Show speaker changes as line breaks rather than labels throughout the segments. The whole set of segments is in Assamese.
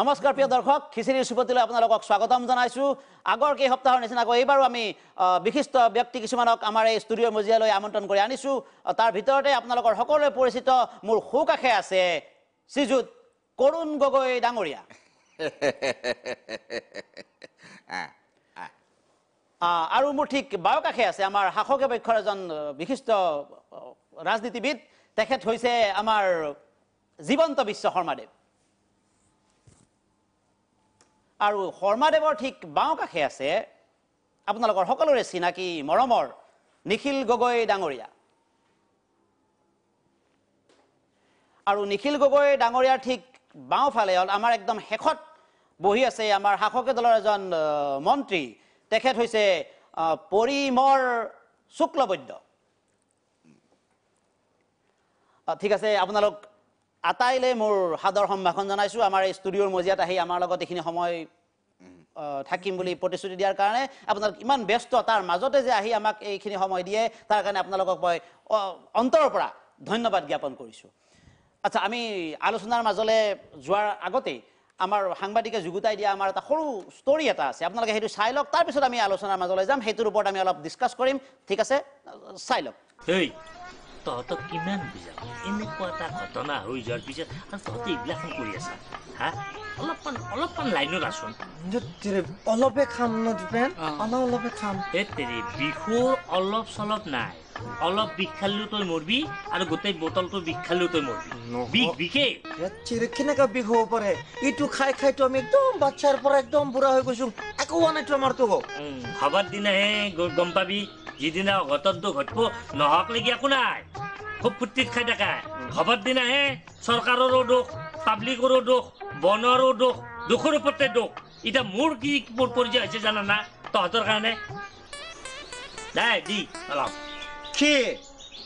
নমস্কাৰ প্ৰিয় দৰ্শক খিচিৰি চুপতিলৈ আপোনালোকক স্বাগতম জনাইছোঁ আগৰ কেই সপ্তাহৰ নিচিনাকৈ এইবাৰো আমি বিশিষ্ট ব্যক্তি কিছুমানক আমাৰ এই ষ্টুডিঅ' মজিয়ালৈ আমন্ত্ৰণ কৰি আনিছোঁ তাৰ ভিতৰতে আপোনালোকৰ সকলোৱে পৰিচিত মোৰ সুকাষে আছে শ্ৰীযুত কৰুণ গগৈ ডাঙৰীয়া আৰু মোৰ ঠিক বাৰ কাষে আছে আমাৰ শাসকীয় পক্ষৰ এজন বিশিষ্ট ৰাজনীতিবিদ তেখেত হৈছে আমাৰ জীৱন্ত বিশ্ব শৰ্মাদেৱ আৰু শৰ্মাদেৱৰ ঠিক বাওঁ কাষে আছে আপোনালোকৰ সকলোৰে চিনাকি মৰমৰ নিখিল গগৈ ডাঙৰীয়া আৰু নিখিল গগৈ ডাঙৰীয়াৰ ঠিক বাওঁফালে আমাৰ একদম শেষত বহি আছে আমাৰ শাসকীয় দলৰ এজন মন্ত্ৰী তেখেত হৈছে পৰিমৰ শুক্লবৈদ্য ঠিক আছে আপোনালোক আটাইলৈ মোৰ সাদৰ সম্ভাষণ জনাইছোঁ আমাৰ এই ষ্টুডিঅ'ৰ মজিয়াত আহি আমাৰ লগত এইখিনি সময় থাকিম বুলি প্ৰতিশ্ৰুতি দিয়াৰ কাৰণে আপোনালোক ইমান ব্যস্ত তাৰ মাজতে যে আহি আমাক এইখিনি সময় দিয়ে তাৰ কাৰণে আপোনালোকক মই অন্তৰৰ পৰা ধন্যবাদ জ্ঞাপন কৰিছোঁ আচ্ছা আমি আলোচনাৰ মাজলৈ যোৱাৰ আগতেই আমাৰ সাংবাদিকে যুগুতাই দিয়া আমাৰ এটা সৰু ষ্টৰি এটা আছে আপোনালোকে সেইটো চাই লওক তাৰপিছত আমি আলোচনাৰ মাজলৈ যাম সেইটোৰ ওপৰত আমি অলপ ডিছকাছ কৰিম ঠিক আছে চাই লওক
তহঁতক কিমান বুজাব এনেকুৱা এটা ঘটনা হৈ যোৱাৰ পিছত আৰু তহঁতে এইবিলাক কৰি আছা হা অলপমান অলপমান লাইনত আছোন অলপে খাম নে অলপে খাম এ তেৰে বিহুৰ অলপ চলপ নাই অলপ বিষ খালেও তই মৰবি আৰু গোটেই বটলটো বিষ খালেও তই মৰবি
পাৰে এইটো খাই খাইতো একো হোৱা নাইতো আমাৰতো
গম পাবি যিদিনা একো নাই খুব ফুটিত খাই থাকা খবৰ দিনাহে চৰকাৰৰো দোষ পাব্লিকৰো দোষ বনৰো দোষ দোষৰ ওপৰতে দোষ এতিয়া মোৰ কি মোৰ পৰ্যায় হৈছে জানা না তহঁতৰ কাৰণে দে দি অলপ কি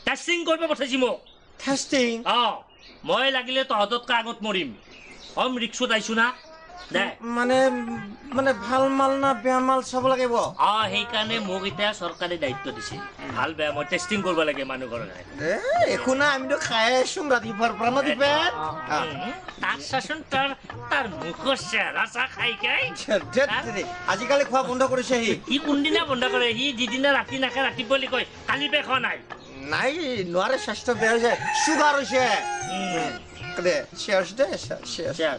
টেষ্টিং কৰিব পঠাইছি মোক টেষ্টিং অঁ মই লাগিলে তহঁততকৈ আগত মৰিম হম ৰিক্সত আহিছো না
মানে মানে ভাল মাল না বেয়া মাল চাব
লাগিব অ' সেইকাৰণে মোক এতিয়া চৰকাৰে দায়িত্ব দিছে ভাল বেয়া মই টেষ্টিং কৰিব লাগে মানুহৰ
একো না আমিতো খাই আছো ৰাতিপুৱাৰ পৰা ন
তাৰ চাচোন তাৰ তাৰ মুখৰ চেহেৰা চাহ খাই খাই আজিকালি খোৱা বন্ধ কৰিছে সি সি কোনদিনা বন্ধ কৰে সি যিদিনা ৰাতি নাখায় ৰাতি বুলি কয় কালি পে খোৱা নাই নাই
নোৱাৰে স্বাস্থ্য বেয়া হৈছে চুগাৰ হৈছে দে চেয়াৰ দে চেয়াৰ
চেয়াৰ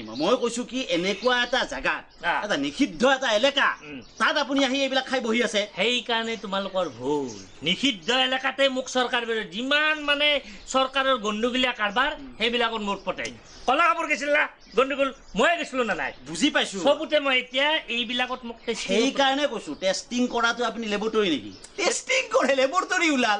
থাকিম মই কৈছো কি এনেকুৱা এটা জাগা এটা নিষিদ্ধ এটা এলেকা তাত আপুনি আহি এইবিলাক খাই বহি আছে সেইকাৰণে তোমালোকৰ ভুল নিষিদ্ধ এলেকাতে মোক চৰকাৰ যিমান মানে চৰকাৰৰ গণ্ডগোলীয়া কাৰবাৰ সেইবিলাকত মোৰ পটাই কলা কাপোৰ না গণ্ডগোল ময়ে গৈছিলো না নাই বুজি পাইছো চবতে মই এতিয়া এইবিলাকত
মোক সেইকাৰণে কৈছো টেষ্টিং কৰাটো আপুনি লেবৰটৰী নেকি টেষ্টিং কৰে লেবৰটৰী ওলাল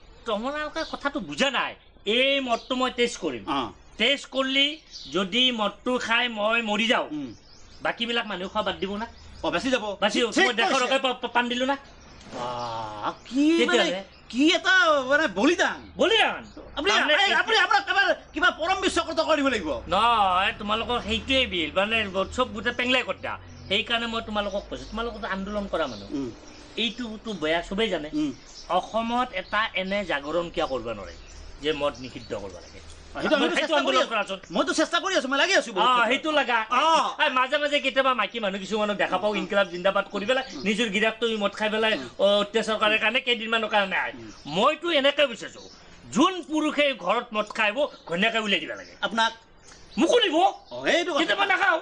তোমালোকে কথাটো বুজা নাই এই মদটো মই টেষ্ট কৰিম টেষ্ট কৰিলে যদি মদটো খাই মই মৰি যাওঁ বাকীবিলাক মানুহ খোৱা বাদ দিব না কি এটা মানে বলিদান বলিদান বিল মানে চব গোটেই পেংলাই কৰ্তা সেইকাৰণে মই তোমালোকক কৈছো তোমালোকৰ আন্দোলন কৰা মানুহ এইটোতো বেয়া চবেই জানে অসমত এটা এনে জাগৰণ কিয় কৰিব নোৱাৰে যে মদ নিষিদ্ধ কৰিব লাগে মাইকী মানুহ কিছুমানক দেখা পাওঁ ইনকিলাব জিন্দাবাদ কৰি পেলাই নিজৰ গিৰাক মদ খাই পেলাই অত্যাচাৰ কাৰণে কেইদিনমানৰ কাৰণে আহে মইতো এনেকৈ বিচাৰিছো যোন পুৰুষে ঘৰত মদ খাইব ঘনীয়াকৈ উলিয়াই দিব লাগে আপোনাক মোকো দিব নাখাওঁ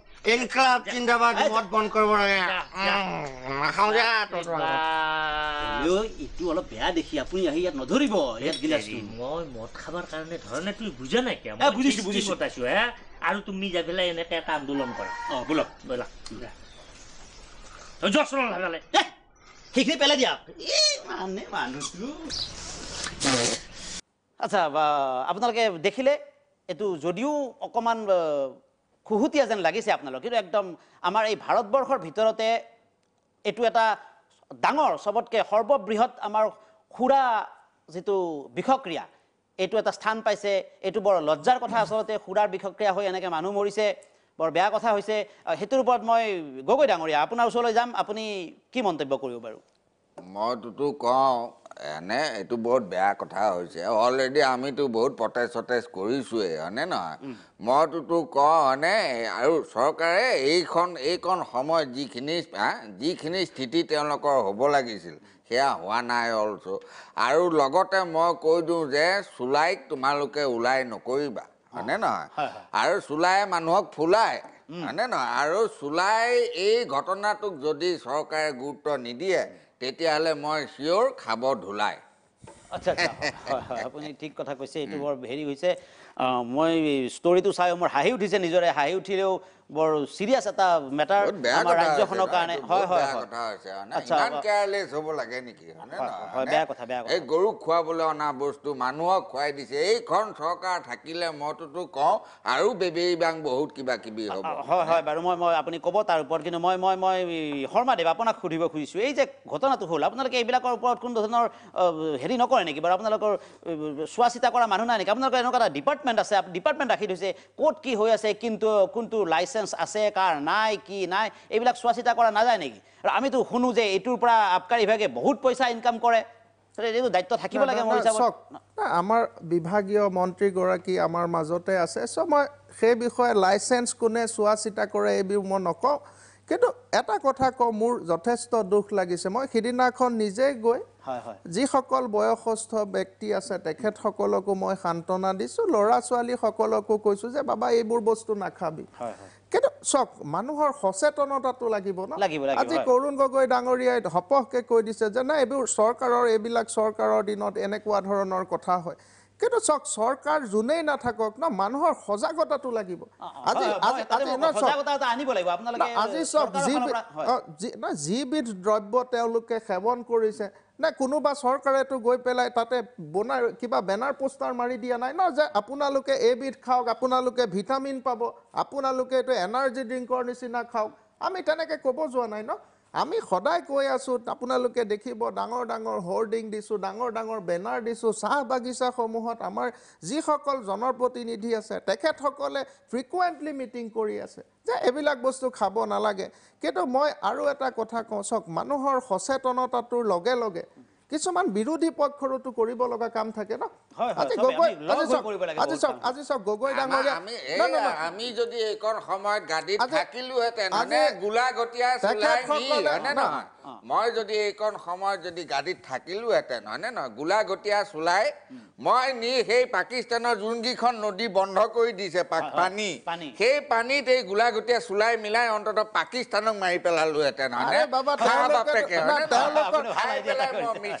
ইনকলাব চিন্তা বা মত বন্ধ কৰিব লাগে
নাখাওঁ যা এইটো অলপ বেয়া দেখি আপুনি আহি ইয়াত নধৰিব ইয়াত গিলাচটো
মই মদ খাবৰ কাৰণে ধৰা নাই তুমি বুজা নাই কিয় বুজিছোঁ বুজিছোঁ পতাইছোঁ হে আৰু তুমি যাই পেলাই এনেকৈ এটা আন্দোলন কৰা অঁ বোলক বোলক যোৱা চলন লাগালে
সেইখিনি পেলাই দিয়া মানে মানুহটো আচ্ছা আপোনালোকে দেখিলে এইটো যদিও অকণমান খুহুতীয়া যেন লাগিছে আপোনালোক কিন্তু একদম আমাৰ এই ভাৰতবৰ্ষৰ ভিতৰতে এইটো এটা ডাঙৰ চবতকৈ সৰ্ববৃহৎ আমাৰ সুৰা যিটো বিষক্ৰিয়া এইটো এটা স্থান পাইছে এইটো বৰ লজ্জাৰ কথা আচলতে সুৰাৰ বিষক্ৰিয়া হৈ এনেকৈ মানুহ মৰিছে বৰ বেয়া কথা হৈছে সেইটোৰ ওপৰত মই গগৈ ডাঙৰীয়া আপোনাৰ ওচৰলৈ যাম আপুনি কি মন্তব্য কৰিব বাৰু মই কওঁ এনে এইটো বহুত বেয়া কথা হৈছে
অলৰেডি আমিতো বহুত প্ৰটেজ চটেজ কৰিছোৱেই হয়নে নহয় মইতোতো কওঁ হয়নে আৰু চৰকাৰে এইখন এইকণ সময় যিখিনি যিখিনি স্থিতি তেওঁলোকৰ হ'ব লাগিছিল সেয়া হোৱা নাই অলছ' আৰু লগতে মই কৈ দিওঁ যে চুলাইক তোমালোকে ওলাই নকৰিবা হয়নে নহয় আৰু চুলাই মানুহক ফুলায় হয়নে নহয় আৰু চুলাই এই ঘটনাটোক যদি চৰকাৰে গুৰুত্ব
নিদিয়ে তেতিয়াহ'লে মই চিয়ৰ খাব ঢোলাই আচ্ছা আচ্ছা আপুনি ঠিক কথা কৈছে এইটো বৰ হেৰি হৈছে মই ষ্টৰিটো চাই মোৰ হাঁহি উঠিছে নিজৰে হাঁহি উঠিলেও বৰ ছিৰিয়াছ এটা মেটাৰ ৰাজ্যখনৰ কাৰণে হয় হয়
কথা আছে আচ্ছা কেয়াৰলেছ হ'ব লাগে নেকি হয় বেয়া কথা বেয়া কথা এই গৰুক খোৱাবলৈ অনা বস্তু মানুহক খুৱাই দিছে এইখন চৰকাৰ থাকিলে মইতোতো কওঁ আৰু বেবেৰী বাং বহুত কিবা
কিবি হ'ব হয় হয় বাৰু মই মই আপুনি ক'ব তাৰ ওপৰত কিন্তু মই মই মই শৰ্মাদেৱ আপোনাক সুধিব খুজিছোঁ এই যে ঘটনাটো হ'ল আপোনালোকে এইবিলাকৰ ওপৰত কোনো ধৰণৰ হেৰি নকৰে নেকি বাৰু আপোনালোকৰ চোৱা চিতা কৰা মানুহ নাই নেকি আপোনালোকৰ এনেকুৱা এটা ডিপাৰ্টমেণ্ট আছে ডিপাৰ্টমেণ্ট ৰাখি থৈছে ক'ত কি হৈ আছে কিন্তু কোনটো লাইচেঞ্চ লাইচেঞ্চ আছে কাৰ নাই কি নাই এইবিলাক চোৱা চিতা কৰা নাযায় নেকি আৰু আমিতো শুনো যে এইটোৰ পৰা আবকাৰী বিভাগে বহুত পইচা ইনকাম কৰে
আমাৰ বিভাগীয় মন্ত্ৰীগৰাকী আমাৰ মাজতে আছে চ' মই সেই বিষয়ে লাইচেঞ্চ কোনে চোৱা চিতা কৰে এইবোৰ মই নকওঁ কিন্তু এটা কথা কওঁ মোৰ যথেষ্ট দুখ লাগিছে মই সিদিনাখন নিজেই গৈ যিসকল বয়সস্থ ব্যক্তি আছে তেখেতসকলকো মই সান্তনা দিছোঁ ল'ৰা ছোৱালীসকলকো কৈছোঁ যে বাবা এইবোৰ বস্তু নাখাবি কিন্তু চক মানুহৰ সচেতনতাটো লাগিব ন লাগিব আজি কৰুণ গগৈ ডাঙৰীয়াই সপহকে কৈ দিছে যে নাই এইবোৰ চৰকাৰৰ এইবিলাক চৰকাৰৰ দিনত এনেকুৱা ধৰণৰ কথা হয় কিন্তু চক চৰকাৰ যোনেই নাথাকক ন মানুহৰ সজাগতাটো লাগিব আজি আজি আজি চক যিবিধ দ্ৰব্য তেওঁলোকে সেৱন কৰিছে নে কোনোবা চৰকাৰেতো গৈ পেলাই তাতে বনাৰ কিবা বেনাৰ পোষ্টাৰ মাৰি দিয়া নাই ন যে আপোনালোকে এবিধ খাওক আপোনালোকে ভিটামিন পাব আপোনালোকে এইটো এনাৰ্জি ড্ৰিংকৰ নিচিনা খাওক আমি তেনেকৈ ক'ব যোৱা নাই ন আমি সদায় কৈ আছো আপোনালোকে দেখিব ডাঙৰ ডাঙৰ হৰ্ডিং দিছোঁ ডাঙৰ ডাঙৰ বেনাৰ দিছোঁ চাহ বাগিচাসমূহত আমাৰ যিসকল জনপ্ৰতিনিধি আছে তেখেতসকলে ফ্ৰিকুৱেণ্টলি মিটিং কৰি আছে যে এইবিলাক বস্তু খাব নালাগে কিন্তু মই আৰু এটা কথা কওঁ চাওক মানুহৰ সচেতনতাটোৰ লগে লগে কিছুমান বিৰোধী পক্ষৰ কৰিব লগা কাম থাকে ন আজি গগৈ আজি চক আজি চক আজি চক গগৈ ডাঙরিয়া না না আমি
যদি একর সময় গাড়ি থাকিলু হেতে মানে গুলা গটিয়া চলাই নি না না মই যদি একর সময় যদি গাড়ি থাকিলু হেতে মানে না গুলা গটিয়া চলাই মই নি হেই পাকিস্তানৰ জুনগিখন নদী বন্ধ কৰি দিছে পাক পানি সেই পানীত এই গুলা গটিয়া চলাই মিলাই অন্তত পাকিস্তানক মাৰি পেলালো হেতে মানে বাবা তেওঁলোকে মিছা কৈ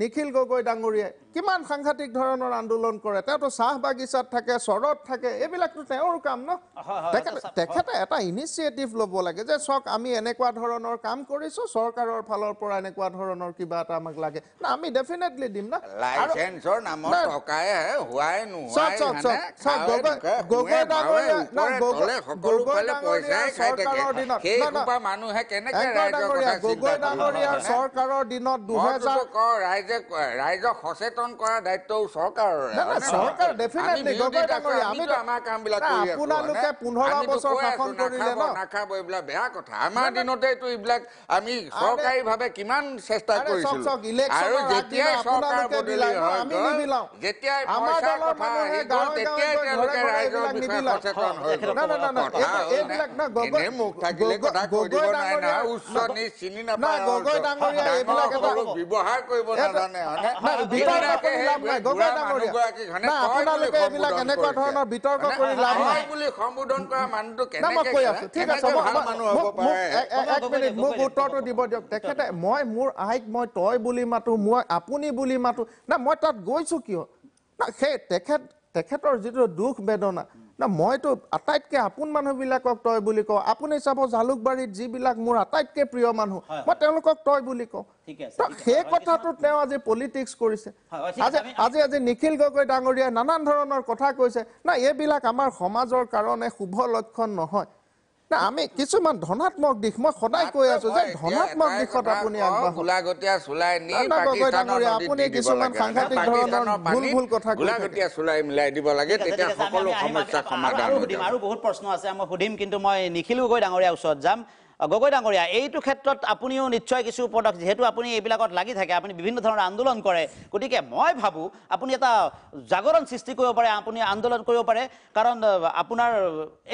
নিখিল গগৈ ডাঙৰীয়াই কিমান সাংঘাতিক ধৰণৰ আন্দোলন কৰে তেওঁতো চাহ বাগিচাত থাকে চৰত থাকে এইবিলাকতো তেওঁৰ কাম ন তেখেতে এটা ইনিচিয়েটিভ ল'ব লাগে যে চক আমি এনেকুৱা ধৰণৰ কাম কৰিছো চৰকাৰৰ ফালৰ পৰা এনেকুৱা ধৰণৰ কিবা এটা আমাক লাগে আমি ডেফিনেটলি দিম না
গগৈ ডাঙৰীয়া
চৰকাৰৰ দিনত দুহেজাৰ
ৰাইজে ৰাইজক সচেতন কৰাৰ দায়িত্ব ব্যৱহাৰ কৰিব মই মোৰ
আইক মই তই বুলি মাতো মই আপুনি বুলি মাতো না মই তাত গৈছো কিয় না সেই তেখেত তেখেতৰ যিটো দুখ বেদনা না মইতো আটাইতকৈ আপোন মানুহবিলাকক তই বুলি কওঁ আপুনি চাব জালুকবাৰীত যিবিলাক মোৰ আটাইতকৈ প্ৰিয় মানুহ মই তেওঁলোকক তই বুলি কওঁ সেই কথাটো তেওঁ আজি পলিটিক্স কৰিছে আজি আজি নিখিল গগৈ ডাঙৰীয়াই নানান ধৰণৰ কথা কৈছে না এইবিলাক আমাৰ সমাজৰ কাৰণে শুভ লক্ষণ নহয় আমি কিছুমান ধনাত্মক দিশ মই সদায় কৈ আছো যে ধনাত্মক দিশত আপুনি আপুনি
আৰু
বহুত প্ৰশ্ন আছে মই সুধিম কিন্তু মই নিখিল গগৈ ডাঙৰীয়া ওচৰত যাম গগৈ ডাঙৰীয়া এইটো ক্ষেত্ৰত আপুনিও নিশ্চয় কিছু পদক্ষেপ যিহেতু আপুনি এইবিলাকত লাগি থাকে আপুনি বিভিন্ন ধৰণৰ আন্দোলন কৰে গতিকে মই ভাবোঁ আপুনি এটা জাগৰণ সৃষ্টি কৰিব পাৰে আপুনি আন্দোলন কৰিব পাৰে কাৰণ আপোনাৰ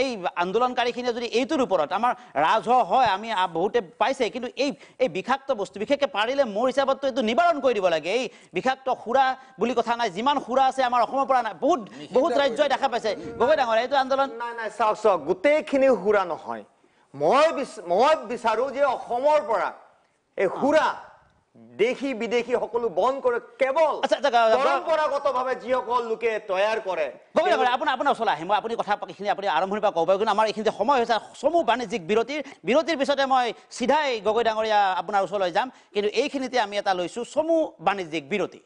এই আন্দোলনকাৰীখিনিয়ে যদি এইটোৰ ওপৰত আমাৰ ৰাজহ হয় আমি বহুতে পাইছে কিন্তু এই এই বিষাক্ত বস্তু বিশেষকৈ পাৰিলে মোৰ হিচাপততো এইটো নিবাৰণ কৰি দিব লাগে এই বিষাক্ত সুৰা বুলি কথা নাই যিমান সুৰা আছে আমাৰ অসমৰ পৰা নাই বহুত বহুত ৰাজ্যই দেখা পাইছে গগৈ ডাঙৰীয়া এইটো আন্দোলন নাই নাই চাওক চাওক গোটেইখিনি
সুৰা নহয় মই মই বিচাৰোঁ যে অসমৰ পৰা এই সুৰা দেশী বিদেশী সকলো বন্ধ কৰে কেৱল পৰম্পৰাগতভাৱে যিসকল লোকে তৈয়াৰ কৰে
গমেই নাপালে আপোনাৰ আপোনাৰ ওচৰলৈ আহিম মই আপুনি কথা এইখিনি আপুনি আৰম্ভণিৰ পৰা ক'ব কিন্তু আমাৰ এইখিনি সময় হৈছে চমু বাণিজ্যিক বিৰতিৰ বিৰতিৰ পিছতে মই চিধাই গগৈ ডাঙৰীয়া আপোনাৰ ওচৰলৈ যাম কিন্তু এইখিনিতে আমি এটা লৈছোঁ চমু বাণিজ্যিক বিৰতি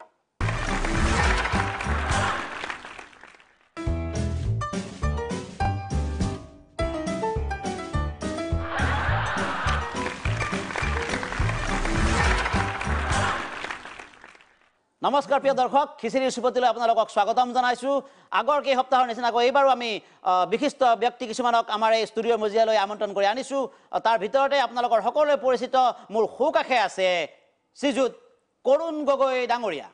নমস্কাৰ প্ৰিয় দৰ্শক খিচিৰি চুপতিলৈ আপোনালোকক স্বাগতম জনাইছোঁ আগৰ কেই সপ্তাহৰ নিচিনাকৈ এইবাৰো আমি বিশিষ্ট ব্যক্তি কিছুমানক আমাৰ এই ষ্টুডিঅ' মজিয়ালৈ আমন্ত্ৰণ কৰি আনিছোঁ তাৰ ভিতৰতে আপোনালোকৰ সকলোৱে পৰিচিত মোৰ সুকাষে আছে শ্ৰীযুত কৰুণ গগৈ ডাঙৰীয়া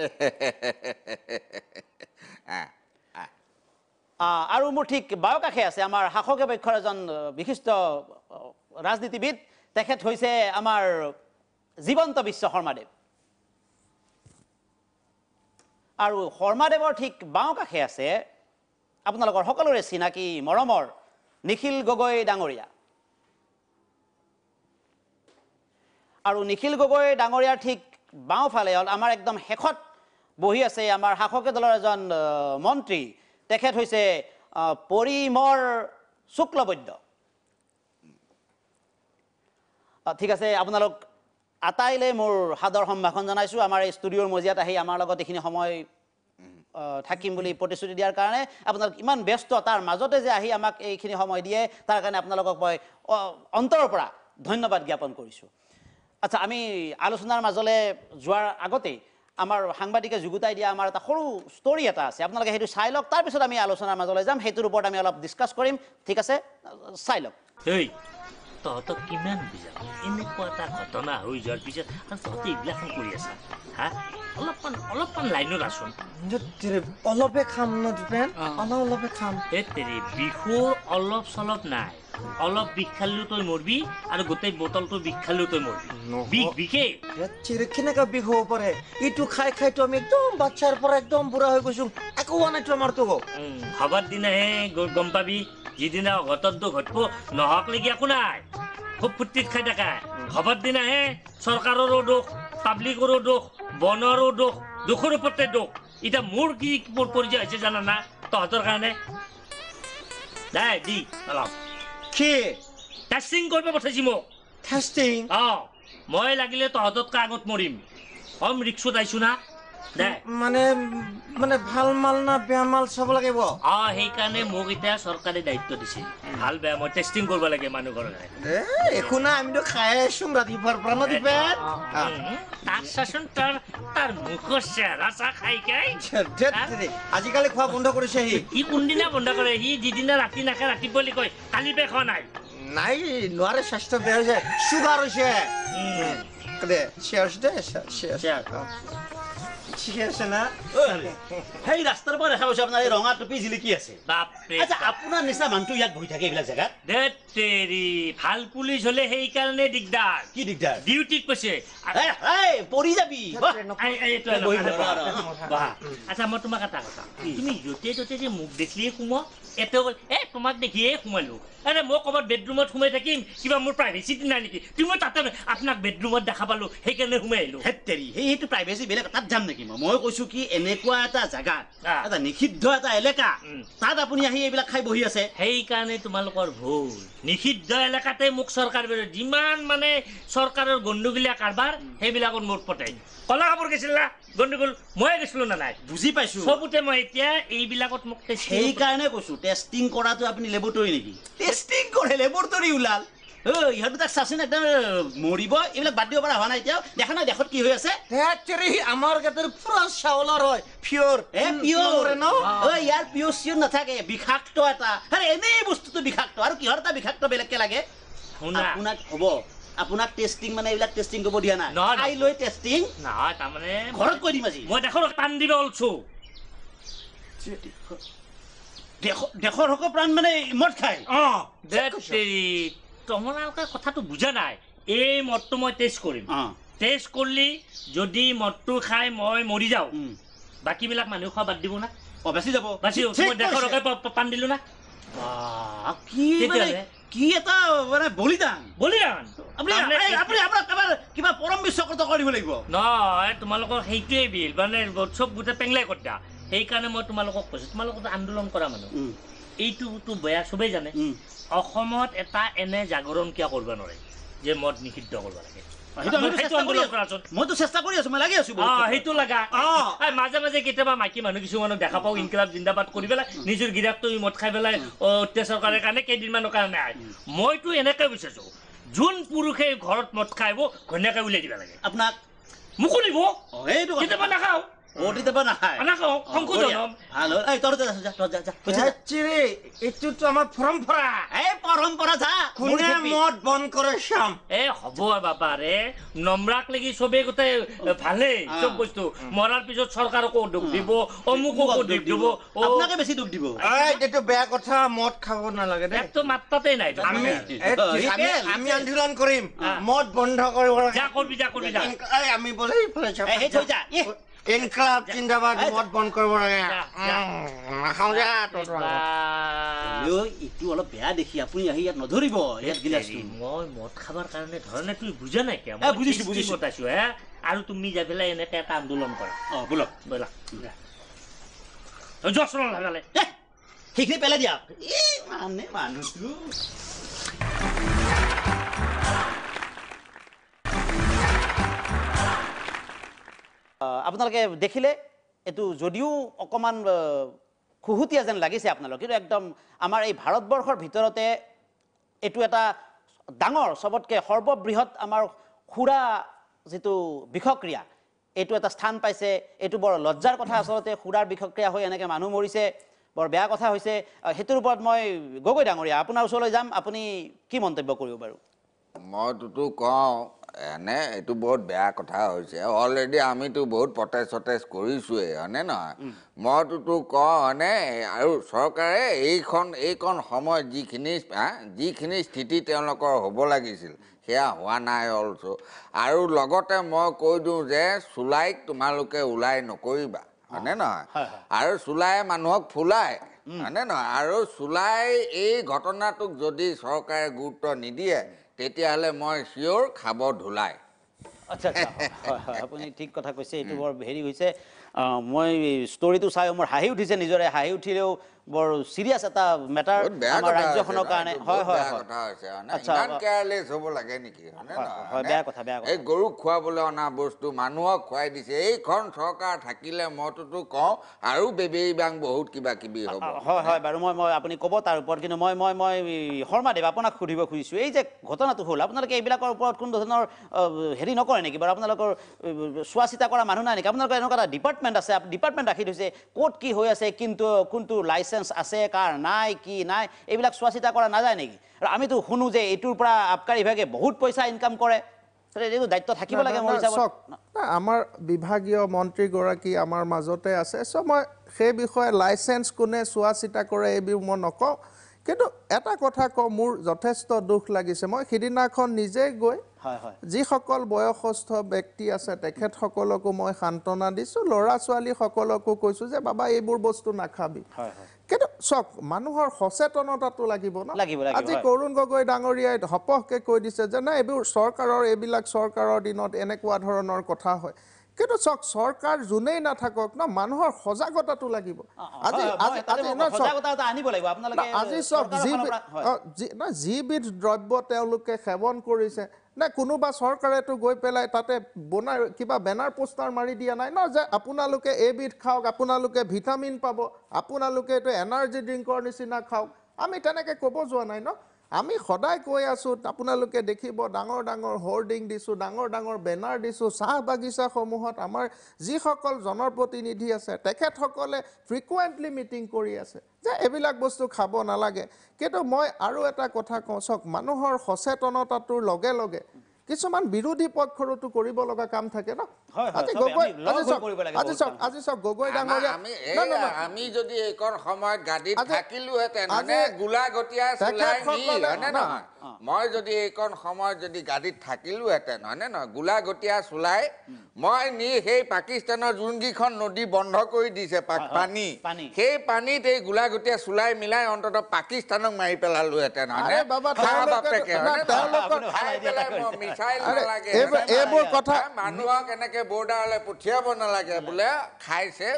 আৰু মোৰ ঠিক বাৰ কাষে আছে আমাৰ শাসকীয় পক্ষৰ এজন বিশিষ্ট ৰাজনীতিবিদ তেখেত হৈছে আমাৰ জীৱন্ত বিশ্ব শৰ্মাদেৱ আৰু শৰ্মাদেৱৰ ঠিক বাওঁ কাষে আছে আপোনালোকৰ সকলোৰে চিনাকি মৰমৰ নিখিল গগৈ ডাঙৰীয়া আৰু নিখিল গগৈ ডাঙৰীয়াৰ ঠিক বাওঁফালে আমাৰ একদম শেষত বহি আছে আমাৰ শাসকীয় দলৰ এজন মন্ত্ৰী তেখেত হৈছে পৰিমৰ শুক্লবৈদ্য ঠিক আছে আপোনালোক আটাইলৈ মোৰ সাদৰ সম্ভাষণ জনাইছোঁ আমাৰ এই ষ্টুডিঅ'ৰ মজিয়াত আহি আমাৰ লগত এইখিনি সময় থাকিম বুলি প্ৰতিশ্ৰুতি দিয়াৰ কাৰণে আপোনালোক ইমান ব্যস্ত তাৰ মাজতে যে আহি আমাক এইখিনি সময় দিয়ে তাৰ কাৰণে আপোনালোকক মই অন্তৰৰ পৰা ধন্যবাদ জ্ঞাপন কৰিছোঁ আচ্ছা আমি আলোচনাৰ মাজলৈ যোৱাৰ আগতেই আমাৰ সাংবাদিকে যুগুতাই দিয়া আমাৰ এটা সৰু ষ্টৰি এটা আছে আপোনালোকে সেইটো চাই লওক তাৰপিছত আমি আলোচনাৰ মাজলৈ যাম সেইটোৰ ওপৰত আমি অলপ ডিছকাছ কৰিম ঠিক আছে চাই লওক
তহঁতক কিমান বুজাব এনেকুৱা এটা ঘটনা হৈ যোৱাৰ পিছত তহঁতে এইবিলাক কৰি আছা হা অলপমান অলপমান লাইনত আছোন অলপে খাম ন দীপেন অলপ অলপে খাম এ তেৰে বিহুৰ অলপ চলপ নাই অলপ বিষালিও তই মৰবি আৰু গোটেই বটলটো তই মৰবি
কেনেকুৱা বিষ হ'ব পাৰে
তো ভাবাৰ দিনাহে গম পাবি যিদিনা খুব ফুটিত খাই থাকা ভাবাৰ দিনাহে চৰকাৰৰো দোষ পাব্লিকৰো দোষ বনৰো দোষ দোষৰ ওপৰতে দোষ এতিয়া মোৰ কি মোৰ পৰ্যায় হৈছে জানা না তহঁতৰ কাৰণে অলপ কি টেষ্টিং কৰিব পঠাইছি মোক টেষ্টিং অঁ মই লাগিলে তহঁততকৈ আগত মৰিম কম ৰিক্সত আহিছো না মানে মানে
ভাল মাল না বেয়া মাল চাব লাগিব অ
সেইকাৰণে মোক এতিয়া চৰকাৰে দায়িত্ব দিছে ভাল বেয়া মই টেষ্টিং কৰিব লাগে মানুহ
একো নাই আমিতো খাই আছো ৰাতিপুৱাৰ পৰা নদী
আজিকালি খোৱা বন্ধ কৰিছে সি সি কোনদিনা বন্ধ কৰে সি যিদিনা ৰাতি নাখে ৰাতি বুলি কয় কালি পে খোৱা নাই নাই নোৱাৰে স্বাস্থ্য বেয়া হৈছে চুগাৰ হৈছে
দে সেই
ৰাস্তাৰ পৰা দেখা পাইছো আপোনাৰ ৰঙা টুপি জিলিকি আছে আপোনাৰ নিচিনা মানুহটো ইয়াত বহি থাকে এইবিলাক জেগাত
হিষ্টেৰি ভাল পুলিচ হলে সেইকাৰণে দিগদাৰ কি দিগদাৰ ডিউটিত কৈছে পৰি যাবি আচ্ছা মই তোমাক এটা কথা তুমি য'তে ত'তে যে মোক দেখিলেই সোমোৱা এতিয়া এ তোমাক দেখিয়েই সোমালো আৰে মই ক'ৰবাত বেডৰুমত সোমাই থাকিম কিবা মোৰ প্ৰাইভেচি নাই নেকি তুমি তাতে আপোনাক বেডৰুমত দেখা পালোঁ সেইকাৰণে সোমাই আহিলোঁ হেত্তেৰি সেই সেইটো প্ৰাইভেচি বেলেগ তাত যাম নেকি মই মই কৈছোঁ কি এনেকুৱা এটা জেগাত এটা নিষিদ্ধ এটা এলেকা তাত আপুনি আহি এইবিলাক খাই বহি আছে সেইকাৰণে তোমালোকৰ ভুল নিষিদ্ধ এলেকাতে মোক চৰকাৰ বিৰোধী যিমান মানে চৰকাৰৰ গণ্ডগোলীয়া কাৰবাৰ সেইবিলাকত মোৰ পটাই কলা কাপোৰ গেছিলা গণ্ডগোল মই গেছিলো নে নাই বুজি পাইছো চবতে মই এতিয়া এইবিলাকত মোক সেইকাৰণে
কৈছো টেষ্টিং কৰাটো আপুনি লেবৰটৰী নেকি টেষ্টিং কৰে লেবৰটৰী ওলাল ইহঁত দুটাক চাচোন একদম মৰিব এইবিলাক বাদ দিব পৰা হোৱা নাই এতিয়াও দেখা নাই দেশত কি হৈ আছে আমাৰ গাতৰ পুৰা চাউলৰ হয় পিয়ৰ হে পিয়ৰ ন ঐ ইয়াৰ পিয়ৰ চিয়ৰ নাথাকে বিষাক্ত এটা আৰে এনেই বস্তুটো বিষাক্ত আৰু কিহৰ এটা বিষাক্ত বেলেগকে লাগে আপোনাক হ'ব আপোনাক টেষ্টিং মানে এইবিলাক টেষ্টিং কৰিব দিয়া
নাই আই লৈ টেষ্টিং নহয় তাৰমানে ঘৰত কৈ দিম আজি মই দেখোঁ টান দিব ওলছোঁ দেশৰ হকৰ প্ৰাণ মানে ইমত খায় অঁ দেখ তোমালোকে কথাটো বুজা নাই এই মদটো মই টেষ্ট কৰিম টেষ্ট কৰিলে যদি মদটো খাই মই মৰি যাওঁ বাকীবিলাক মানুহ খোৱা বাদ দিব না অ বেছি যাব সেইটোৱে বিল মানে চব গোটেই পেংলাই কৰি দিয়া সেইকাৰণে মই তোমালোকক কৈছো তোমালোকক আন্দোলন কৰা মানুহ এইটোতো বেয়া চবেই জানে অসমত এটা এনে জাগৰণ কিয় কৰিব নোৱাৰে যে মদ নিষিদ্ধ কৰিব লাগে মাইকী মানুহ কিছুমানক দেখা পাওঁ ইনকিলাব জিন্দাবাদ কৰি পেলাই নিজৰ গিৰাকটো মদ খাই পেলাই অত্যাচৰকাৰৰ কাৰণে কেইদিনমানৰ কাৰণে আহে মইতো এনেকে বিচাৰিছো যোন পুৰুষে ঘৰত মদ খাই আহিব ঘৈণীয়াকে উলিয়াই দিব লাগে আপোনাক মোকো কেতিয়াবা নাখাওঁ মোটি ভালে সব বস্তু মরার পিছত সরকারক দুখ দিব অমুকক দুখ দিব আপনাকে বেশি দুখ দিব এই এটু বেয়া কথা মদ খাব নালাগে লাগে দে নাই আমি আমি আন্দোলন করিম মদ বন্ধ কৰিব করবি যা করবি যা আমি বলে এই ফলে যা ইনকলাব চিন্তাবাদ মদ বন্ধ কৰিব লাগে নাখাওঁ যা তোৰ এইটো অলপ বেয়া দেখি আপুনি
আহি ইয়াত নধৰিব ইয়াত গিলাচ
মই মদ খাবৰ কাৰণে ধৰা নাই তুমি বুজা নাই কিয় মই বুজিছোঁ বুজিছোঁ পতাইছোঁ হে আৰু তুমি যাই পেলাই এনেকৈ এটা আন্দোলন কৰা অঁ বোলক বোলক যোৱা চলন লগালে সেইখিনি পেলাই দিয়া
এই মানে মানুহটো আপোনালোকে দেখিলে এইটো যদিও অকণমান খুহুতীয়া যেন লাগিছে আপোনালোক কিন্তু একদম আমাৰ এই ভাৰতবৰ্ষৰ ভিতৰতে এইটো এটা ডাঙৰ চবতকৈ সৰ্ববৃহৎ আমাৰ সুৰা যিটো বিষক্ৰিয়া এইটো এটা স্থান পাইছে এইটো বৰ লজ্জাৰ কথা আচলতে সুৰাৰ বিষক্ৰিয়া হৈ এনেকৈ মানুহ মৰিছে বৰ বেয়া কথা হৈছে সেইটোৰ ওপৰত মই গগৈ ডাঙৰীয়া আপোনাৰ ওচৰলৈ যাম আপুনি কি মন্তব্য কৰিব বাৰু
মই কওঁ এনে এইটো বহুত বেয়া কথা হৈছে অলৰেডি আমিতো বহুত প্ৰটেজ চটেজ কৰিছোঁৱেই হয়নে নহয় মইতোতো কওঁ হয়নে আৰু চৰকাৰে এইখন এইকণ সময় যিখিনি যিখিনি স্থিতি তেওঁলোকৰ হ'ব লাগিছিল সেয়া হোৱা নাই অলছ' আৰু লগতে মই কৈ দিওঁ যে চুলাইক তোমালোকে ওলাই নকৰিবা হয়নে নহয় আৰু চুলাই মানুহক ফুলায় হয়নে নহয় আৰু চুলাই এই ঘটনাটোক যদি চৰকাৰে গুৰুত্ব নিদিয়ে তেতিয়াহ'লে
মই চিঞৰ খাব ঢোলাই আচ্ছা আচ্ছা হয় আপুনি ঠিক কথা কৈছে এইটো বৰ হেৰি হৈছে মই ষ্টৰিটো চাই মোৰ হাঁহি উঠিছে নিজৰে হাঁহি উঠিলেও বৰ ছিৰিয়াছ এটা মেটাৰ ৰাজ্যখনৰ কাৰণে হয় হয়
হ'ব লাগে নেকি এই গৰুক খুৱাবলৈ অনা বস্তু মানুহক খুৱাই দিছে এইখন চৰকাৰ থাকিলে মইতো কওঁ আৰু
বেবেৰী বাং বহুত কিবা কিবি হ'ব হয় হয় বাৰু মই মই আপুনি ক'ব তাৰ ওপৰত কিন্তু মই মই মই শৰ্মাদেৱ আপোনাক সুধিব খুজিছোঁ এই যে ঘটনাটো হ'ল আপোনালোকে এইবিলাকৰ ওপৰত কোনো ধৰণৰ হেৰি নকৰে নেকি বাৰু আপোনালোকৰ চোৱা চিতা কৰা মানুহ নাই নেকি আপোনালোকৰ এনেকুৱা এটা ডিপাৰ্টমেণ্ট আছে ডিপাৰ্টমেণ্ট ৰাখি থৈছে ক'ত কি হৈ আছে কিন্তু কোনটো লাইচেঞ্চ লাইচেন্স আছে কাৰ নাই কি নাই এইবিলাক চোৱা চিতা কৰা নাযায় নেকি আৰু আমিতো শুনো যে এইটোৰ পৰা আবকাৰী বিভাগে বহুত পইচা ইনকাম কৰে
আমাৰ বিভাগীয় মন্ত্ৰীগৰাকী আমাৰ মাজতে আছে চ' মই সেই বিষয়ে লাইচেঞ্চ কোনে চোৱা চিতা কৰে এইবোৰ মই নকওঁ কিন্তু এটা কথা কওঁ মোৰ যথেষ্ট দুখ লাগিছে মই সিদিনাখন নিজে গৈ যিসকল বয়সস্থ ব্যক্তি আছে তেখেতসকলকো মই সান্তনা দিছোঁ ল'ৰা ছোৱালীসকলকো কৈছোঁ যে বাবা এইবোৰ বস্তু নাখাবি কিন্তু চক মানুহৰ সচেতনতাটো লাগিব ন আজি তৰুণ গগৈ ডাঙৰীয়াই সপহকে কৈ দিছে যে নাই এইবোৰ চৰকাৰৰ এইবিলাক চৰকাৰৰ দিনত এনেকুৱা ধৰণৰ কথা হয় কিন্তু চক চৰকাৰ যোনেই নাথাকক ন মানুহৰ সজাগতাটো লাগিব আজি আজি চক যিবিধ দ্ৰব্য তেওঁলোকে সেৱন কৰিছে নে কোনোবা চৰকাৰেতো গৈ পেলাই তাতে বনাৰ কিবা বেনাৰ পোষ্টাৰ মাৰি দিয়া নাই ন যে আপোনালোকে এবিধ খাওক আপোনালোকে ভিটামিন পাব আপোনালোকে এইটো এনাৰ্জি ড্ৰিংকৰ নিচিনা খাওক আমি তেনেকৈ ক'ব যোৱা নাই ন আমি সদায় কৈ আছো আপোনালোকে দেখিব ডাঙৰ ডাঙৰ হৰ্ডিং দিছোঁ ডাঙৰ ডাঙৰ বেনাৰ দিছোঁ চাহ বাগিচাসমূহত আমাৰ যিসকল জনপ্ৰতিনিধি আছে তেখেতসকলে ফ্ৰিকুৱেণ্টলি মিটিং কৰি আছে যে এইবিলাক বস্তু খাব নালাগে কিন্তু মই আৰু এটা কথা কওঁ চাওক মানুহৰ সচেতনতাটোৰ লগে লগে কিছুমান বিৰোধী পক্ষৰোতো কৰিব লগা কাম থাকে ন মই যদি
এইকণ সময়ত যদি গাড়ীত থাকিলোহেঁতেন হয়নে নহয় গোলাগতীয়া চোলাই মই নি সেই পাকিস্তানৰ যোনকেইখন নদী বন্ধ কৰি দিছে পানী সেই পানীত এই গোলাগতীয়া চোলাই মিলাই অন্তত পাকিস্তানক মাৰি পেলালোহেঁতেন মানুহক এনেকে লাগে বৰ্ডাৰলৈ পঠিয়াব নালাগে বোলে খাইছে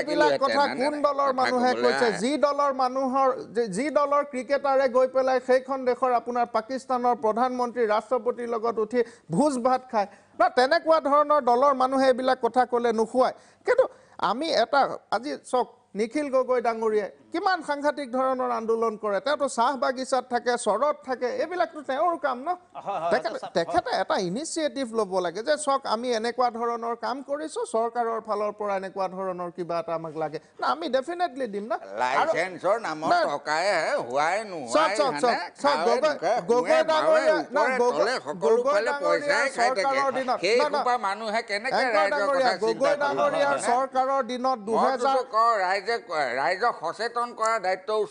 এইবিলাক কথা কোন দলৰ
মানুহে কৈছে যি দলৰ মানুহৰ যি দলৰ ক্ৰিকেটাৰে গৈ পেলাই সেইখন দেশৰ আপোনাৰ পাকিস্তানৰ প্ৰধানমন্ত্ৰী ৰাষ্ট্ৰপতিৰ লগত উঠি ভোজ ভাত খায় বা তেনেকুৱা ধৰণৰ দলৰ মানুহে এইবিলাক কথা ক'লে নোখোৱাই কিন্তু আমি এটা আজি চাওক নিখিল গগৈ ডাঙৰীয়াই কিমান সাংঘাতিক ধৰণৰ আন্দোলন কৰে তেওঁতো চাহ বাগিচাত থাকে চৰত থাকে এইবিলাকতো তেওঁৰ কাম ন তেখেতে এটা ইনিচিয়েটিভ ল'ব লাগে যে চাওক আমি এনেকুৱা ধৰণৰ কাম কৰিছোঁ চৰকাৰৰ ফালৰ পৰা এনেকুৱা ধৰণৰ কিবা এটা আমাক লাগে আমি ডেফিনেটলি দিম না
সচেতন নিৰ্ধাৰণ কৰাৰ দায়িত্বও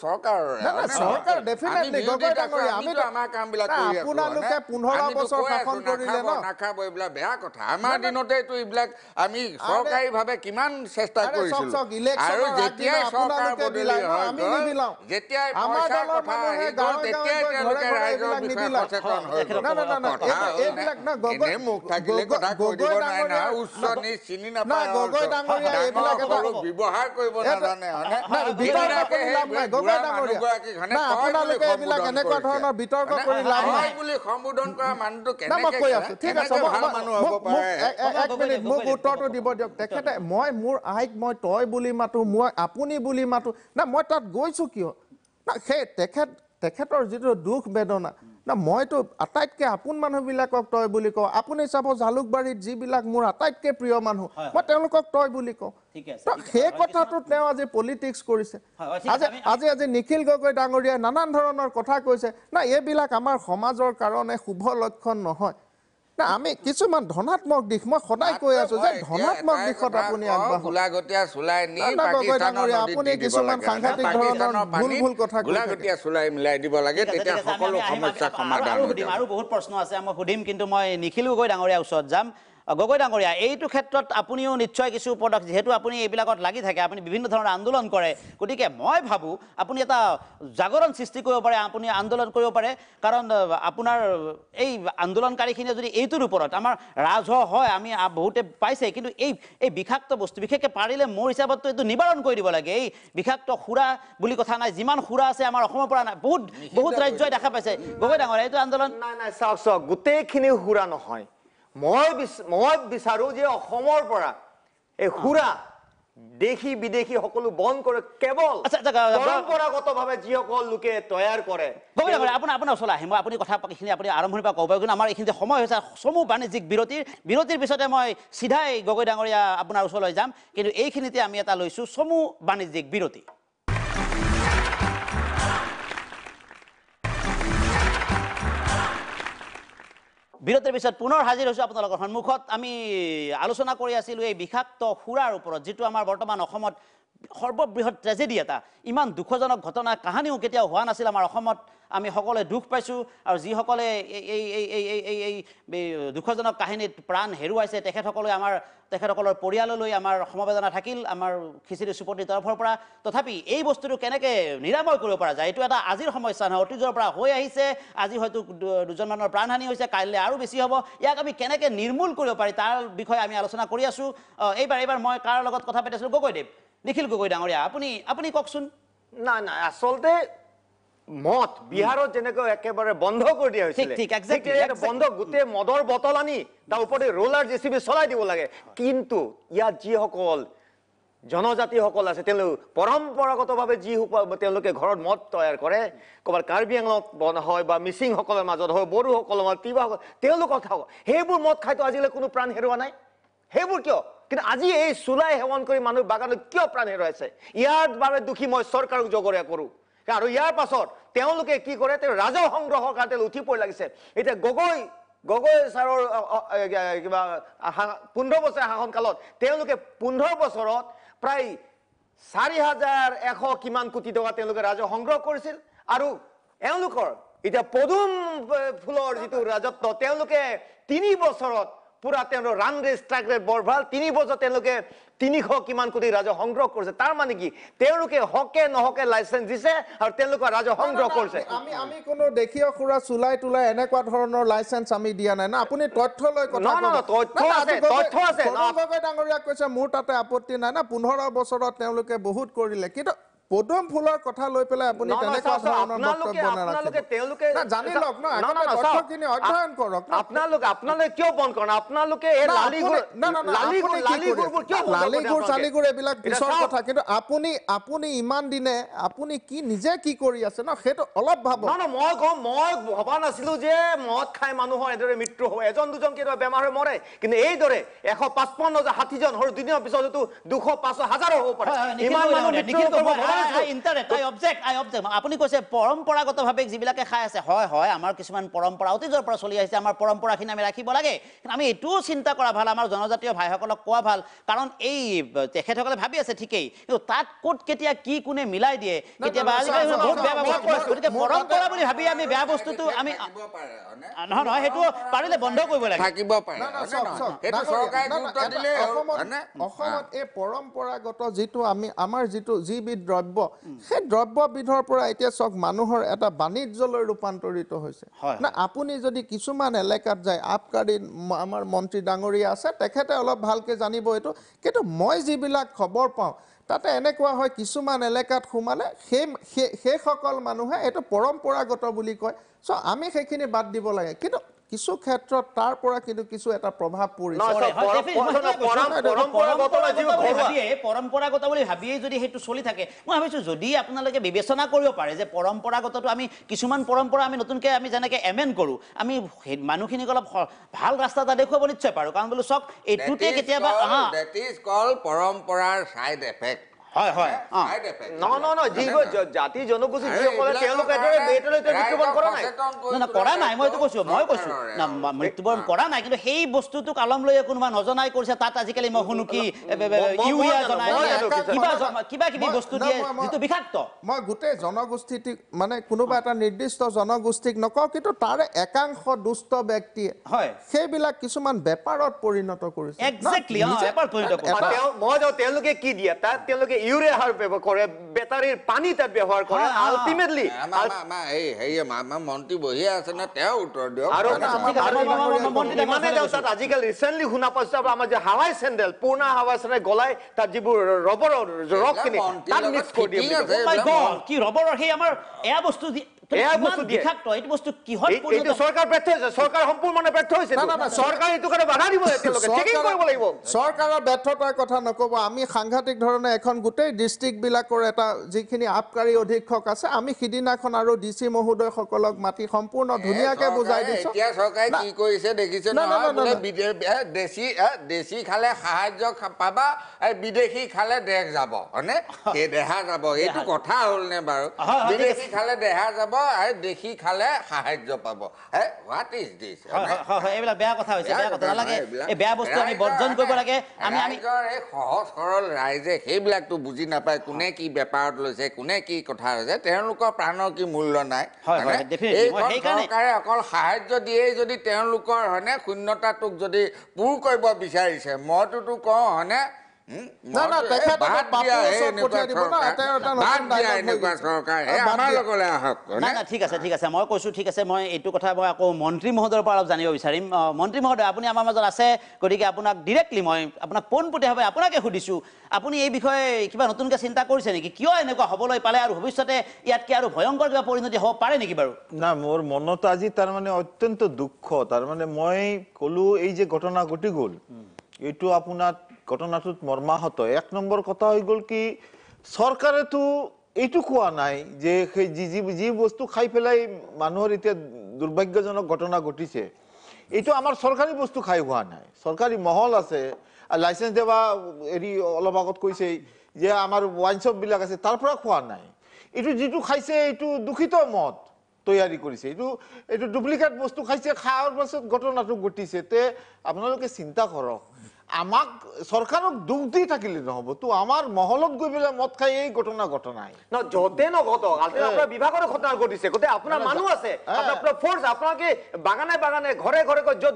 এইবিলাক কৰিব নাজানে মই মোৰ
আইক মই তই বুলি মাতো মই আপুনি বুলি মাতো না মই তাত গৈছো কিয় না সেই তেখেত তেখেতৰ যিটো দুখ বেদনা না মইতো আটাইতকৈ আপোন মানুহবিলাকক তই বুলি কওঁ আপুনি চাব জালুকবাৰীত যিবিলাক মোৰ আটাইতকৈ প্ৰিয় মানুহ মই তেওঁলোকক তই বুলি কওঁ সেই কথাটো তেওঁ আজি পলিটিক্স কৰিছে আজি আজি নিখিল গগৈ ডাঙৰীয়াই নানান ধৰণৰ কথা কৈছে না এইবিলাক আমাৰ সমাজৰ কাৰণে শুভ লক্ষণ নহয় আমি কিছুমান ধনাত্মক দিশ মই সদায় কৈ আছো যে ধনাত্মক দিশত আপুনি
নিখিল গগৈ ডাঙৰীয়া ওচৰত যাম গগৈ ডাঙৰীয়া এইটো ক্ষেত্ৰত আপুনিও নিশ্চয় কিছু পদক্ষেপ যিহেতু আপুনি এইবিলাকত লাগি থাকে আপুনি বিভিন্ন ধৰণৰ আন্দোলন কৰে গতিকে মই ভাবোঁ আপুনি এটা জাগৰণ সৃষ্টি কৰিব পাৰে আপুনি আন্দোলন কৰিব পাৰে কাৰণ আপোনাৰ এই আন্দোলনকাৰীখিনিয়ে যদি এইটোৰ ওপৰত আমাৰ ৰাজহ হয় আমি বহুতে পাইছে কিন্তু এই এই বিষাক্ত বস্তু বিশেষকৈ পাৰিলে মোৰ হিচাপততো এইটো নিবাৰণ কৰি দিব লাগে এই বিষাক্ত সুৰা বুলি কথা নাই যিমান সুৰা আছে আমাৰ অসমৰ পৰা নাই বহুত বহুত ৰাজ্যই দেখা পাইছে গগৈ ডাঙৰীয়া এইটো আন্দোলন নাই নাই
চাওক চাওক গোটেইখিনি সুৰা নহয় মই মই বিচাৰোঁ যে অসমৰ পৰা এই সুৰা দেশী বিদেশী সকলো বন্ধ কৰে কেৱল পৰম্পৰাগতভাৱে যিসকল লোকে তৈয়াৰ কৰে
আপুনি আপোনাৰ ওচৰলৈ আহিম আপুনি কথা এইখিনি আপুনি আৰম্ভণিৰ পৰা ক'ব পাৰিব কিন্তু আমাৰ এইখিনি যে সময় হৈছে চমু বাণিজ্যিক বিৰতিৰ বিৰতিৰ পিছতে মই চিধাই গগৈ ডাঙৰীয়া আপোনাৰ ওচৰলৈ যাম কিন্তু এইখিনিতে আমি এটা লৈছোঁ চমু বাণিজ্যিক বিৰতি বিৰতিৰ পিছত পুনৰ হাজিৰ হৈছোঁ আপোনালোকৰ সন্মুখত আমি আলোচনা কৰি আছিলোঁ এই বিষাক্ত সুৰাৰ ওপৰত যিটো আমাৰ বৰ্তমান অসমত সৰ্ববৃহৎ ট্ৰেজেডি এটা ইমান দুখজনক ঘটনা কাহানিও কেতিয়াও হোৱা নাছিল আমাৰ অসমত আমি সকলোৱে দুখ পাইছোঁ আৰু যিসকলে এই এই এই এই এই এই দুখজনক কাহিনীত প্ৰাণ হেৰুৱাইছে তেখেতসকলে আমাৰ তেখেতসকলৰ পৰিয়াললৈ আমাৰ সমবেদনা থাকিল আমাৰ খিচিৰি চুপতিৰ তৰফৰ পৰা তথাপি এই বস্তুটো কেনেকৈ নিৰাময় কৰিব পৰা যায় এইটো এটা আজিৰ সমস্যা নহয় অতীজৰ পৰা হৈ আহিছে আজি হয়তো দুজনমানৰ প্ৰাণহানি হৈছে কাইলৈ আৰু বেছি হ'ব ইয়াক আমি কেনেকৈ নিৰ্মূল কৰিব পাৰি তাৰ বিষয়ে আমি আলোচনা কৰি আছোঁ এইবাৰ এইবাৰ মই কাৰ লগত কথা পাতি আছিলোঁ গগৈদেৱ নিখিল গগৈ ডাঙৰীয়া আপুনি আপুনি কওকচোন নাই নাই আচলতে মদ বিহাৰত
যেনেকৈ একেবাৰে বন্ধ কৰি
দিয়া হৈছিল
বন্ধ গোটেই মদৰ বটল আনি তাৰ ওপৰতে ৰোলাৰ জে চি বি চলাই দিব লাগে কিন্তু ইয়াত যিসকল জনজাতিসকল আছে তেওঁলোক পৰম্পৰাগতভাৱে যি তেওঁলোকে ঘৰত মদ তৈয়াৰ কৰে ক'ৰবাত কাৰ্বি আংলত হয় বা মিচিংসকলৰ মাজত হয় বড়োসকলৰ মাজত কিবা হ'ব তেওঁলোকৰ কথা হ'ব সেইবোৰ মদ খাইতো আজিলৈ কোনো প্ৰাণ হেৰুৱা নাই সেইবোৰ কিয় কিন্তু আজি এই চোলাই সেৱন কৰি মানুহ বাগানত কিয় প্ৰাণী ৰৈছে ইয়াৰ বাবে দোষী মই চৰকাৰক জগৰীয়া কৰোঁ আৰু ইয়াৰ পাছত তেওঁলোকে কি কৰে তেওঁ ৰাজহ সংগ্ৰহৰ কাৰণে উঠি পৰি লাগিছে এতিয়া গগৈ গগৈ ছাৰৰ কিবা পোন্ধৰ বছৰ শাসনকালত তেওঁলোকে পোন্ধৰ বছৰত প্ৰায় চাৰি হাজাৰ এশ কিমান কোটি টকা তেওঁলোকে ৰাজহ সংগ্ৰহ কৰিছিল আৰু এওঁলোকৰ এতিয়া পদুম ফুলৰ যিটো ৰাজত্ব তেওঁলোকে তিনি বছৰত পুৰা তেওঁৰ ৰান ৰেচ ট্ৰাকৰে বৰ ভাল তিনি বছৰ তেওঁলোকে তিনিশ কিমান কোটি ৰাজহ সংগ্ৰহ কৰিছে তাৰ মানে কি তেওঁলোকে হকে নহকে লাইচেঞ্চ দিছে আৰু তেওঁলোকৰ ৰাজহ সংগ্ৰহ কৰিছে আমি
আমি কোনো দেখিয় খুৰা চুলাই তুলাই এনেকুৱা ধৰণৰ লাইচেঞ্চ আমি দিয়া নাই ন আপুনি তথ্য লৈ কথা ন কৈছে মোৰ তাতে আপত্তি নাই না পোন্ধৰ বছৰত তেওঁলোকে বহুত কৰিলে কিন্তু পদুম ফুলৰ কথা লৈ পেলাই আপুনি আপুনি আপুনি ইমান দিনে আপুনি
কি নিজে কি কৰি আছে ন সেইটো অলপ ভাবক মই কম মই ভবা নাছিলো যে মদ খাই মানুহৰ এদৰে মৃত্যু হ'ব এজন দুজন কেতিয়াবা বেমাৰ হৈ মৰে কিন্তু এইদৰে এশ পাঁচপন্ন ষাঠিজন হ'ল দুদিনৰ পিছত দুশ পাঁচশ হাজাৰ হ'ব পাৰে ইমান মানুহ মৃত্যু হ'ব পাৰে
ইণ্টাৰনেট আই আপুনি কৈছে পৰম্পৰাগতভাৱে যিবিলাকে খাই আছে হয় হয় আমাৰ কিছুমান পৰম্পৰা অতীজৰ পৰা চলি আহিছে আমাৰ পৰম্পৰাখিনি আমি ৰাখিব লাগে আমি এইটোও চিন্তা কৰা ভাল আমাৰ জনজাতীয় ভাইসকলক কোৱা ভাল কাৰণ এই তেখেতসকলে ভাবি আছে ঠিকেই কিন্তু তাত ক'ত কেতিয়া কি কোনে মিলাই দিয়ে কেতিয়াবা গতিকে পৰম্পৰা বুলি ভাবি আমি বেয়া বস্তুটো আমি নহয় নহয় সেইটো পাৰিলে বন্ধ কৰিব লাগে থাকিব পাৰে
অসমত এই পৰম্পৰাগত যিটো আমি আমাৰ যিটো যিবিধ দ্ৰব্য সেই দ্ৰব্যবিধৰ পৰা এতিয়া চাওক মানুহৰ এটা বাণিজ্যলৈ ৰূপান্তৰিত হৈছে আপুনি যদি কিছুমান এলেকাত যায় আবকাৰী আমাৰ মন্ত্ৰী ডাঙৰীয়া আছে তেখেতে অলপ ভালকৈ জানিব এইটো কিন্তু মই যিবিলাক খবৰ পাওঁ তাতে এনেকুৱা হয় কিছুমান এলেকাত সোমালে সেই সেই সেইসকল মানুহে এইটো পৰম্পৰাগত বুলি কয় চ' আমি সেইখিনি বাদ দিব লাগে কিন্তু
কিছু ক্ষেত্ৰত তাৰ পৰা কিন্তু কিছু এটা প্ৰভাৱ পৰিছে পৰম্পৰাগত বুলি ভাবিয়েই যদি সেইটো চলি থাকে মই ভাবিছোঁ যদি আপোনালোকে বিবেচনা কৰিব পাৰে যে পৰম্পৰাগতটো আমি কিছুমান পৰম্পৰা আমি নতুনকে আমি যেনেকৈ এমেণ্ড কৰোঁ আমি মানুহখিনিক অলপ ভাল ৰাস্তা এটা দেখুৱাব নিশ্চয় পাৰোঁ কাৰণ বোলো চাওক এইটোতে কেতিয়াবা
পৰম্পৰাৰ চাইড এফেক্ট হয় হয় অ ন ন ন জিব
জাতি জনগোষ্ঠী যিসকলে তেওঁলোকে এটা বেটলৈ তেওঁ মৃত্যুবৰণ কৰা নাই
না কৰা নাই মইতো কৈছোঁ মই কৈছোঁ
না মৃত্যুবৰণ কৰা নাই কিন্তু সেই বস্তুটোক আলম লৈ কোনোবা নজনাই কৰিছে তাত আজিকালি মই শুনো কি ইউৰিয়া জনাই কিবা কিবা কিবি বস্তু দিয়ে যিটো বিষাক্ত মই
গোটেই জনগোষ্ঠীটি মানে কোনোবা এটা নিৰ্দিষ্ট জনগোষ্ঠীক নকওঁ কিন্তু তাৰে একাংশ দুষ্ট ব্যক্তিয়ে হয় সেইবিলাক কিছুমান বেপাৰত পৰিণত কৰিছে এক্সেক্টলি বেপাৰত
পৰিণত
কৰিছে মই তেওঁলোকে কি দিয়ে তাত তেওঁলোকে ইউরিয়া সার করে ব্যাটারির পানিতে ব্যবহার করে আলটিমেটলি
মামা এই হেই মামা মন্ত্রী বহি আছে না তেও উত্তর দিও আর
মানে দাও তাত আজকাল রিসেন্টলি শুনা পাছ যাব আমার যে হাওয়াই স্যান্ডেল পূর্ণ হাওয়াই স্যান্ডেল গলায় তার যে রবরের রক কিনে তার মিক্স করে দিও
কি রবরের সেই আমার এ বস্তু সাংঘাতিক
ধৰণে এখন গোটেই ডিষ্ট্ৰিক্ট বিলাকৰ এটা যিখিনি আবকাৰী অধীক্ষক আছে আমি সিদিনাখন আৰু ডি চি মহোদয়সকলক মাতি সম্পূৰ্ণ ধুনীয়াকে বুজাই দিছে কি কৰিছে দেখিছে
দেশী খালে সাহায্য পাবা বিদেশী খালে দেশ যাব দেহা যাব এইটো কথা হল নে বাৰু
বিদেশী খালে দেহা
যাব আৰু দেখি খালে সাহায্য পাব হোৱাট ইজ
দিছ এইবিলাক বেয়া কথা হৈছে বেয়া কথা নালাগে এই বেয়া বস্তু আমি বৰ্জন কৰিব লাগে আমি আমি এই
সহজ সৰল ৰাইজে সেইবিলাকতো বুজি নাপায় কোনে কি বেপাৰত লৈছে কোনে কি কথা হৈছে তেওঁলোকৰ প্ৰাণৰ কি মূল্য নাই
চৰকাৰে
অকল সাহাৰ্য দিয়েই যদি তেওঁলোকৰ হয়নে শূন্যতাটোক যদি পূৰ কৰিব বিচাৰিছে মইতোতো কওঁ হয়নে মই
কৈছো ঠিক আছে মই এইটো কথা মই আকৌ মন্ত্ৰী মহোদয়ৰ পৰা অলপ জানিব বিচাৰিম মন্ত্ৰী মহোদয় আপুনি আমাৰ মাজত আছে গতিকে আপোনাক ডিৰেক্টলি মই আপোনাক পোনপটীয়াভাৱে আপোনাকে সুধিছো আপুনি এই বিষয়ে কিবা নতুনকে চিন্তা কৰিছে নেকি কিয় এনেকুৱা হবলৈ পালে আৰু ভৱিষ্যতে ইয়াত কি আৰু ভয়ংকৰ কিবা পৰিণতি হব পাৰে নেকি বাৰু
না মোৰ মনত আজি তাৰমানে অত্যন্ত দুখ তাৰমানে মই কলো এই যে ঘটনা ঘটি গল এইটো আপোনাৰ ঘটনাটোত মর্মাহত এক নম্বৰ কথা হৈ গ'ল কি চৰকাৰেতো এইটো কোৱা নাই যে সেই যি যি যি বস্তু খাই পেলাই মানুহৰ এতিয়া দুৰ্ভাগ্যজনক ঘটনা ঘটিছে এইটো আমাৰ চৰকাৰী বস্তু খাই হোৱা নাই চৰকাৰী মহল আছে লাইচেঞ্চ দেৱা হেৰি অলপ আগত কৈছে যে আমাৰ ৱাইন শ্বপবিলাক আছে তাৰ পৰা খোৱা নাই এইটো যিটো খাইছে এইটো দূষিত মদ তৈয়াৰী কৰিছে এইটো এইটো ডুপ্লিকেট বস্তু খাইছে খোৱাৰ পাছত ঘটনাটো ঘটিছে তে আপোনালোকে চিন্তা কৰক আমাক চৰকাৰক দুখ দি থাকিলে নহ'ব তো আমার মহলত গৈ পেলাই মদ খাই এই ঘটনা ঘটনাই ন য'তে নঘটক
আপোনাৰ বিভাগৰ ঘটনা ঘটিছে গোটেই আপোনাৰ মানে মানুহ আছে আপোনাৰ ফৰ্চ আপোনালোকে বাগানে বাগানে ঘরে ঘরে গৈ য'ত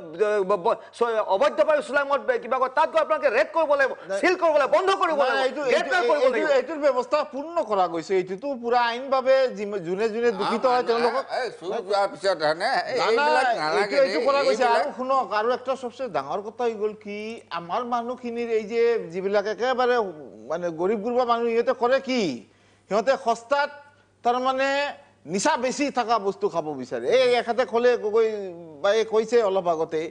অবৈধভাৱে চলাই মদ কিবা কয় তাত গৈ আপোনালোকে ৰেড কৰিব লাগিব চিল কৰিব
বন্ধ কৰিব লাগিব এইটোৰ ব্যৱস্থা পূৰ্ণ কৰা গৈছে এইটোতো পুৰা আইনভাৱে জুনে জুনে দূষিত হয় তেওঁলোকক
পিছত এইটো কৰা গৈছে আৰু
শুনক আৰু এটা সবচে ডাঙৰ কথা হৈ গ'ল কি আমাৰ আমাৰ মানুহখিনিৰ এই যে যিবিলাক একেবাৰে মানে গৰীব গুৰুবা মানুহ সিহঁতে কৰে কি সিহঁতে সস্তাত তাৰমানে নিচা বেছি থকা বস্তু খাব বিচাৰে এই এখেতে ক'লে বা এই কৈছে অলপ আগতে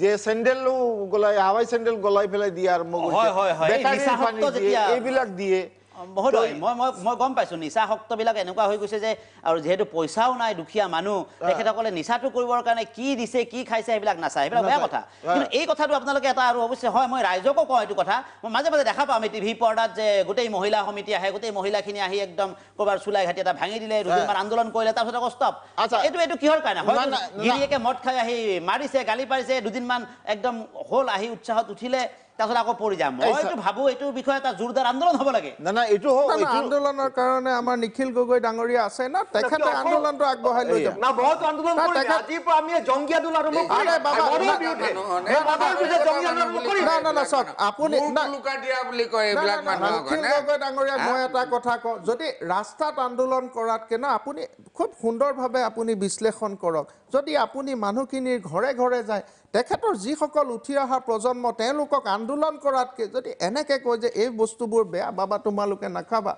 যে চেণ্ডেলো গলাই হাৱাই চেণ্ডেল গলাই পেলাই দিয়ে আৰম্ভ কৰিছে এইবিলাক
দিয়ে মহোদয় মই মই মই গম পাইছোঁ নিচা শক্তবিলাক এনেকুৱা হৈ গৈছে যে আৰু যিহেতু পইচাও নাই দুখীয়া মানুহ তেখেতসকলে নিচাটো কৰিবৰ কাৰণে কি দিছে কি খাইছে সেইবিলাক নাচায় সেইবিলাক বেয়া কথা কিন্তু এই কথাটো আপোনালোকে এটা আৰু অৱশ্যে হয় মই ৰাইজকো কওঁ এইটো কথা মই মাজে মাজে দেখা পাওঁ আমি টিভি পৰ্দাত যে গোটেই মহিলা সমিতি আহে গোটেই মহিলাখিনি আহি একদম ক'ৰবাৰ চোলাই ঘাটি এটা ভাঙি দিলে দুদিনমান আন্দোলন কৰিলে তাৰপিছত আকৌ ষ্টপ এইটো এইটো কিহৰ কাৰণে হয় গিৰিয়েকে মদ খাই আহি মাৰিছে গালি পাৰিছে দুদিনমান একদম হ'ল আহি উৎসাহত উঠিলে নিখিল
গগৈ ডাঙৰীয়া আছে না যদি ৰাস্তাত আন্দোলন কৰাতকে না আপুনি খুব সুন্দৰভাৱে আপুনি বিশ্লেষণ কৰক যদি আপুনি মানুহখিনিৰ ঘৰে ঘৰে যায় তেখেতৰ যিসকল উঠি অহা প্ৰজন্ম তেওঁলোকক আন্দোলন কৰাতকৈ যদি এনেকৈ কয় যে এই বস্তুবোৰ বেয়া বাবা তোমালোকে নাখাবা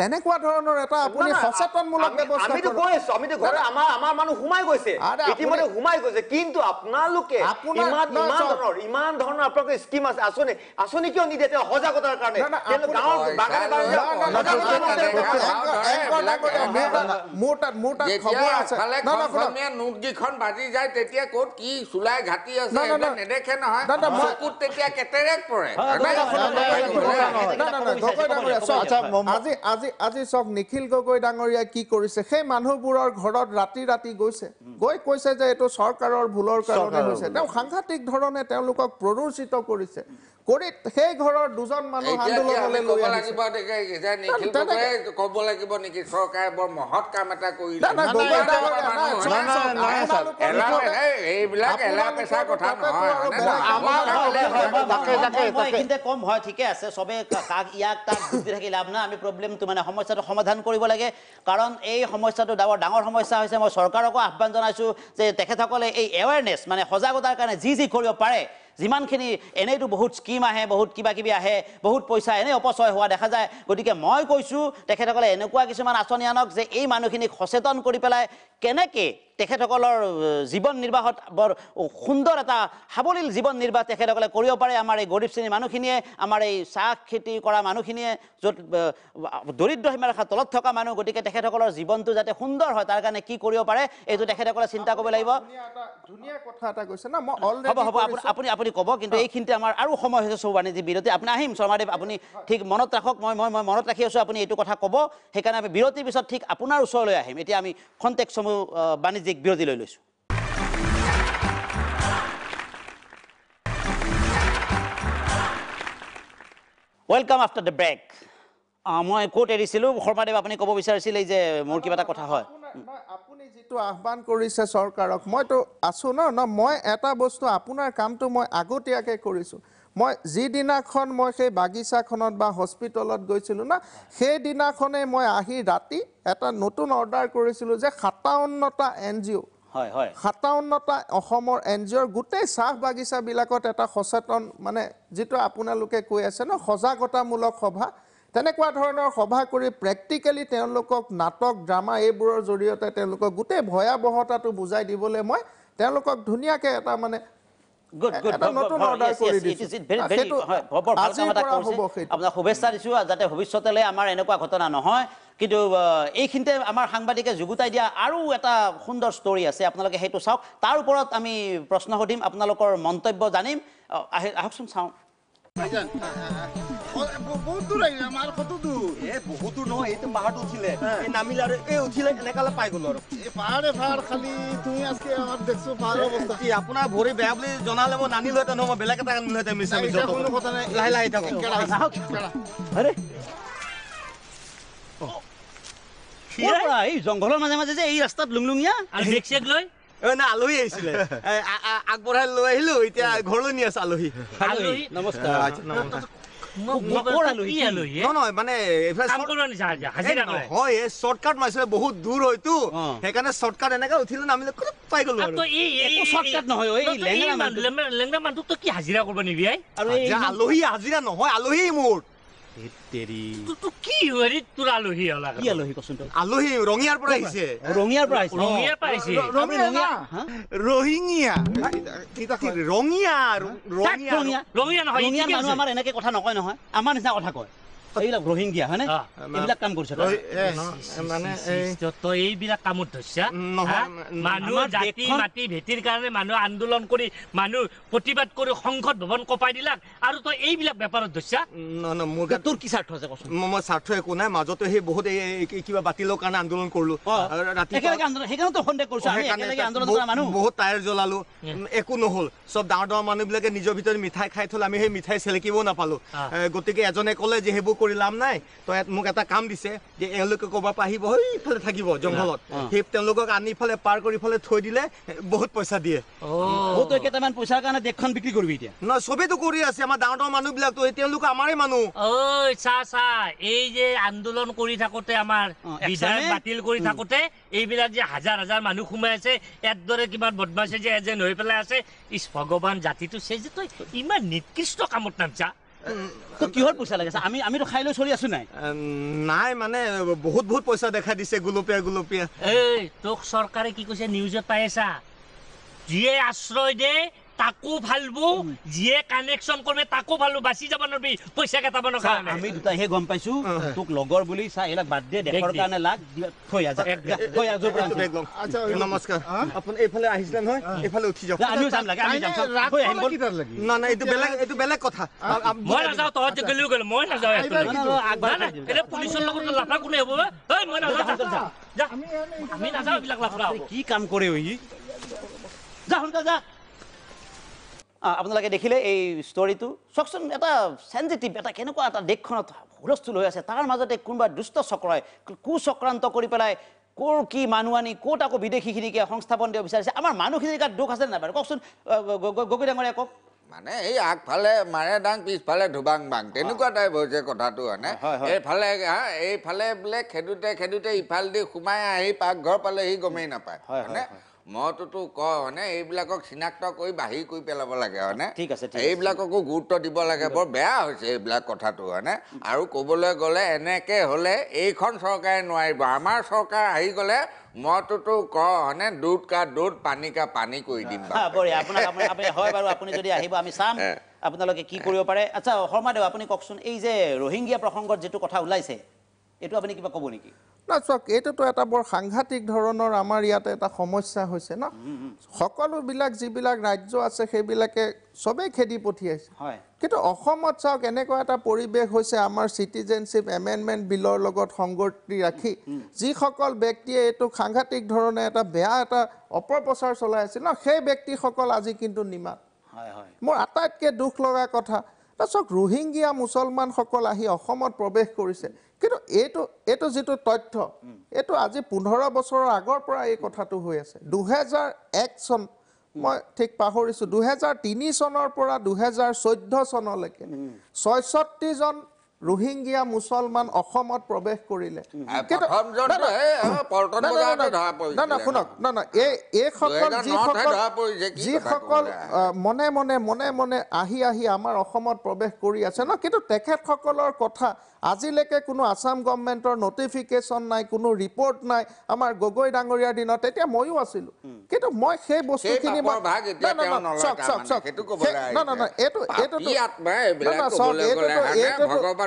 তেনেকুৱা ধৰণৰ এটা আপুনি সচেতনমূলক
আছে আঁচনি আঁচনি কিয় নিদিয়ে
ক'ত কি চুলাই ঘাটি জাতি আছে এবাৰ নেদেখে নহয় দাদা মই কুত তেতিয়া কেতেৰে পৰে
আজি আজি আজি সব নিখিল গগৈ ডাঙৰীয়া কি কৰিছে সেই মানুহবোৰৰ ঘৰত ৰাতি ৰাতি গৈছে গৈ কৈছে যে এইটো চৰকাৰৰ ভুলৰ কাৰণে হৈছে তেওঁ সাংঘাতিক ধৰণে তেওঁলোকক প্ৰদৰ্শিত কৰিছে সমস্যাটো সমাধান
কৰিব লাগে কাৰণ এই সমস্যাটো ডাঙৰ ডাঙৰ সমস্যা হৈছে মই চৰকাৰকো আহ্বান জনাইছো যে তেখেতসকলে এই এৱেৰনেছ মানে সজাগতাৰ কাৰণে যি যি কৰিব পাৰে যিমানখিনি এনেইতো বহুত স্কীম আহে বহুত কিবা কিবি আহে বহুত পইচা এনেই অপচয় হোৱা দেখা যায় গতিকে মই কৈছোঁ তেখেতসকলে এনেকুৱা কিছুমান আঁচনি আনক যে এই মানুহখিনিক সচেতন কৰি পেলাই কেনেকৈ তেখেতসকলৰ জীৱন নিৰ্বাহত বৰ সুন্দৰ এটা সাৱলীল জীৱন নিৰ্বাহ তেখেতসকলে কৰিব পাৰে আমাৰ এই গৰীব শ্ৰেণীৰ মানুহখিনিয়ে আমাৰ এই চাহ খেতি কৰা মানুহখিনিয়ে য'ত দৰিদ্ৰ সীমাৰেখাৰ তলত থকা মানুহ গতিকে তেখেতসকলৰ জীৱনটো যাতে সুন্দৰ হয় তাৰ কাৰণে কি কৰিব পাৰে এইটো তেখেতসকলে চিন্তা কৰিব লাগিব হ'ব হ'ব আপুনি আপুনি ক'ব কিন্তু এইখিনিতে আমাৰ আৰু সময় হৈছে চৌবানীজী বিৰতি আপুনি আহিম শৰ্মাদেৱ আপুনি ঠিক মনত ৰাখক মই মই মই মনত ৰাখি আছোঁ আপুনি এইটো কথা ক'ব সেইকাৰণে আমি বিৰতিৰ পিছত ঠিক আপোনাৰ ওচৰলৈ আহিম এতিয়া আমি খন্তেক চমু বাণিজ্য ৰাজনৈতিক বিৰোধী লৈ লৈছোঁ ৱেলকাম আফটাৰ দ্য ব্ৰেক মই ক'ত এৰিছিলোঁ শৰ্মাদেৱ আপুনি ক'ব বিচাৰিছিলে যে মোৰ কিবা এটা কথা হয়
আপুনি যিটো আহ্বান কৰিছে চৰকাৰক মইতো আছোঁ ন ন মই এটা বস্তু আপোনাৰ কামটো মই আগতীয়াকৈ কৰিছোঁ মই যিদিনাখন মই সেই বাগিচাখনত বা হস্পিটেলত গৈছিলোঁ না সেইদিনাখনেই মই আহি ৰাতি এটা নতুন অৰ্ডাৰ কৰিছিলোঁ যে সাতাৱন্নটা এন জি অ' হয় হয় সাতাৱন্নটা অসমৰ এন জি অ'ৰ গোটেই চাহ বাগিচাবিলাকত এটা সচেতন মানে যিটো আপোনালোকে কৈ আছে ন সজাগতামূলক সভা তেনেকুৱা ধৰণৰ সভা কৰি প্ৰেক্টিকেলি তেওঁলোকক নাটক ড্ৰামা এইবোৰৰ জৰিয়তে তেওঁলোকক গোটেই ভয়াৱহতাটো বুজাই দিবলৈ মই তেওঁলোকক ধুনীয়াকৈ এটা মানে
শুভেচ্ছা দিছো যাতে ভৱিষ্যতলৈ আমাৰ এনেকুৱা ঘটনা নহয় কিন্তু এইখিনিতে আমাৰ সাংবাদিকে যুগুতাই দিয়া আৰু এটা সুন্দৰ ষ্টৰি আছে আপোনালোকে সেইটো চাওক তাৰ ওপৰত আমি প্ৰশ্ন সুধিম আপোনালোকৰ মন্তব্য জানিম আহকচোন চাওঁ বহুত
দূৰ আহিলে আমাৰ কত দূৰ এ বহুত দূৰ নহয় এইটো পাহাৰটো উঠিলে নামিলে আৰু এই উঠিলে এনেকালে পাই গলো আৰু এই পাহাৰে পাহাৰ খালি তুমি আজকে
আমাৰ দেখিছো পাহাৰৰ অৱস্থা
কি আপোনাৰ ভৰি বেয়া বুলি জনালে মই নানিলোহেঁতেন নহয় মই বেলেগ এটা আনিলোহেঁতেন মিছা মিছা কোনো কথা নাই লাহে লাহে থাকক
আৰে জংঘলৰ মাজে মাজে যে এই ৰাস্তাত লুংলুঙীয়া আৰু ৰিক্সাক লৈ না আলহী আহিছিলে আগবঢ়াই লৈ আহিলো এতিয়া ঘৰলৈ নি আছো নহয় আলহী নমস্কাৰ
আলহী
হাজিৰা নহয় আলহী মোৰ কি হেৰি তোৰ আলহী হল কি আলহী কচোন আলহী ৰঙিয়াৰ পৰা আহিছে ৰঙিয়াৰ পৰা আহিছে ৰঙিয়াৰ পৰা আহিছে ৰঙিয়া
ৰঙিয়া
ৰঙিয়া ৰঙিয়া নহয় ৰঙিয়া মানুহ আমাৰ এনেকে কথা নকয় নহয় আমাৰ নিচিনা কথা কয় এইবিলাক ৰোহিংগীয়া হয়নে এইবিলাক কাম কৰিছে
মানে কাৰণে আন্দোলন কৰি কৰিছো
বহুত টায়াৰ জ্বলালো একো নহ'ল চব ডাঙৰ ডাঙৰ মানুহবিলাকে নিজৰ ভিতৰত মিঠাই খাই থ'লে আমি সেই মিঠাই চেলেকিবও নাপালো গতিকে এজনে ক'লে যে সেইবোৰ কৰি লাভ নাই তই মোক এটা কাম দিছে যে এওঁলোকে ক'ৰবাৰ পৰা আহিব সেইফালে থাকিব জংঘলত সেই তেওঁলোকক আনি ফালে পাৰ কৰি ফালে থৈ দিলে বহুত পইচা দিয়ে
পইচাৰ কাৰণে দেশখন বিক্ৰী কৰিবি এতিয়া
ন চবেইতো কৰি আছে আমাৰ ডাঙৰ ডাঙৰ মানুহবিলাক তই তেওঁলোক আমাৰে
মানুহ ঐ চা চা এই যে আন্দোলন কৰি থাকোঁতে আমাৰ বিধায়ক বাতিল কৰি থাকোঁতে এইবিলাক যে হাজাৰ হাজাৰ মানুহ সোমাই আছে একদৰে কিমান বদমাছে যে এজেন হৈ পেলাই আছে ইছ ভগৱান জাতিটো চেজি তই ইমান নিকৃষ্ট কামত নামচা কিহৰ পইচা লাগে আমি আমিতো খাই লৈ চলি আছো নাই নাই মানে বহুত বহুত পইচা দেখা দিছে গুলপীয়া গুলপীয়া এই তোক চৰকাৰে কি কৈছে নিউজত পাই আছা যিয়ে আশ্ৰয় দে তাকো ভালবো যিয়ে কানেকশ্যন কৰবে তাকো ভালো বাচি যাব নোৱাৰবি পইচা
কেইটা বনাব কাৰণে আমি দুটা হে গম পাইছো তোক লগৰ বুলি চা এইবিলাক বাদ দিয়ে কাৰণে লাগ থৈ আজা নমস্কাৰ
আপুনি এইফালে আহিছিলে নহয় এইফালে উঠি যাওক আমিও যাম লাগে আমি যাম থৈ আহিম না না এইটো বেলেগ এইটো বেলেগ কথা মই নাযাওঁ তহঁত
গেলিও গ'লো মই নাযাওঁ এতিয়া পুলিচৰ লগত লাফা কোনে হ'ব ঐ মই নাযাওঁ আমি নাযাওঁ এইবিলাক লাফা কি কাম কৰে
যা সোনকালে যা আপোনালোকে দেখিলে এই ষ্টৰিটো চাওকচোন এটা চেঞ্জিটিভ এটা কেনেকুৱা এটা দেশখনত হুলস্থুল হৈ আছে তাৰ মাজতে কোনোবা দুষ্ট চক্ৰই কুচক্ৰান্ত কৰি পেলাই ক'ৰ কি মানুহ আনি ক'ত আকৌ বিদেশীখিনিকে সংস্থাপন দিব বিচাৰিছে আমাৰ মানুহখিনিৰ গাত দুখ আছে নাই বাৰু কওকচোন গগৈ ডাঙৰীয়া কওক
মানে এই আগফালে মাৰে ডাং পিছফালে ধুবাং বাং তেনেকুৱা টাইপ হৈছে কথাটো মানে এইফালে এইফালে বোলে খেদোতে খেদোতে ইফাল দি সোমাই আহি পাকঘৰ পালে সি গমেই নাপায় মানে মতটো ক মানে এইবিলাকক চিনাক্ত কৰি বাহিৰ কৰি পেলাব লাগে মানে ঠিক আছে এইবিলাককো গুৰুত্ব দিব লাগে বৰ বেয়া হৈছে এইবিলাক কথাটো মানে আৰু ক'বলৈ গ'লে এনেকে হ'লে এইখন চৰকাৰে নোৱাৰিব আমাৰ চৰকাৰ আহি গ'লে মতটো ক মানে দুধ কা দুধ পানী কা পানী কৰি দিম
হয় বাৰু আপুনি যদি আহিব আমি চাম আপোনালোকে কি কৰিব পাৰে আচ্ছা শৰ্মাদেউ আপুনি কওকচোন এই যে ৰোহিংগীয়া প্ৰসংগত যিটো কথা ওলাইছে এটো আপুনি কিবা ক'ব নেকি না চাওক এইটোতো
এটা বৰ সাংঘাতিক ধৰণৰ আমাৰ ইয়াতে এটা সমস্যা হৈছে ন সকলোবিলাক যিবিলাক ৰাজ্য আছে সেইবিলাকে চবেই খেদি পঠিয়াইছে কিন্তু অসমত চাওক এনেকুৱা এটা পৰিৱেশ হৈছে আমাৰ চিটিজেনশ্বিপ এমেণ্ডমেণ্ট বিলৰ লগত সংগতি ৰাখি যিসকল ব্যক্তিয়ে এইটো সাংঘাতিক ধৰণে এটা বেয়া এটা অপপ্ৰচাৰ চলাই আছে ন সেই ব্যক্তিসকল আজি কিন্তু নিমাত মোৰ আটাইতকৈ দুখ লগা কথা চাওক ৰোহিংগীয়া মুছলমানসকল আহি অসমত প্ৰৱেশ কৰিছে কিন্তু এইটো এইটো যিটো তথ্য এইটো আজি পোন্ধৰ বছৰৰ আগৰ পৰা এই কথাটো হৈ আছে দুহেজাৰ এক চন মই ঠিক পাহৰিছোঁ দুহেজাৰ তিনি চনৰ পৰা দুহেজাৰ চৈধ্য চনলৈকে ছয়ষষ্ঠিজন ৰোহিংগীয়া মুছলমান অসমত প্ৰৱেশ কৰিলে যিসকল মনে মনে মনে মনে আহি আহি আমাৰ অসমত প্ৰৱেশ কৰি আছে ন কিন্তু তেখেতসকলৰ কথা আজিলৈকে কোনো আছাম গভমেণ্টৰ নটিফিকেশ্যন নাই কোনো ৰিপৰ্ট নাই আমাৰ গগৈ ডাঙৰীয়াৰ দিনত এতিয়া ময়ো আছিলোঁ কিন্তু মই সেই বস্তুখিনি এইটো এইটো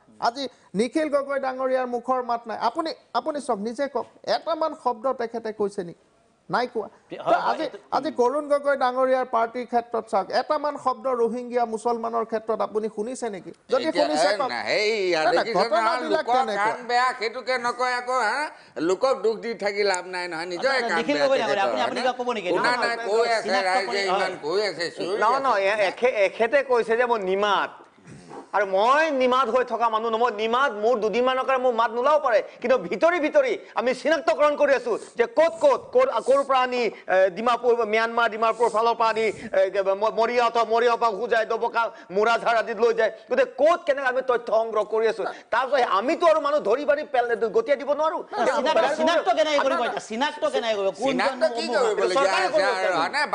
আজি নিখিল গগৈ ডাঙৰীয়াৰ মুখৰ মাত নাই আপুনি আপুনি চাওক নিজে কওক এটামান শব্দ তেখেতে কৈছে নেকি নাই কোৱা আজি আজি কৰুণ গগৈ ডাঙৰীয়াৰ পাৰ্টীৰ ক্ষেত্ৰত চাওক এটামান শব্দ ৰোহিংগীয়া মুছলমানৰ ক্ষেত্ৰত আপুনি শুনিছে নেকি যদি শুনিছে
লোকক দুখ দি থাকি লাভ নাই নহয় নিজৰ কৈ আছে নহয়
এখেতে কৈছে যে মই নিমাত আৰু মই নিমাদ হৈ থকা মানুহ নহয় নিমাদ মোৰ দুদিনমানৰ কাৰণে মোৰ মাত নোলাব পাৰে কিন্তু ভিতৰি ভিতৰি আমি চিনাক্তকৰণ কৰি আছোঁ যে ক'ত ক'ত ক'ত ক'ৰ পৰা আনি ডিমাপুৰ ম্যানমাৰ ডিমাপুৰ ফালৰ পৰা আনি মৰিয়া অথবা মৰিয়া পৰা সোজাই দবকা মোৰাঝাৰ আদিত লৈ যায় গতিকে ক'ত কেনেকৈ আমি তথ্য সংগ্ৰহ কৰি আছোঁ তাৰপিছত আমিতো আৰু মানুহ ধৰি পাৰি পেল গতিয়াই দিব নোৱাৰোঁ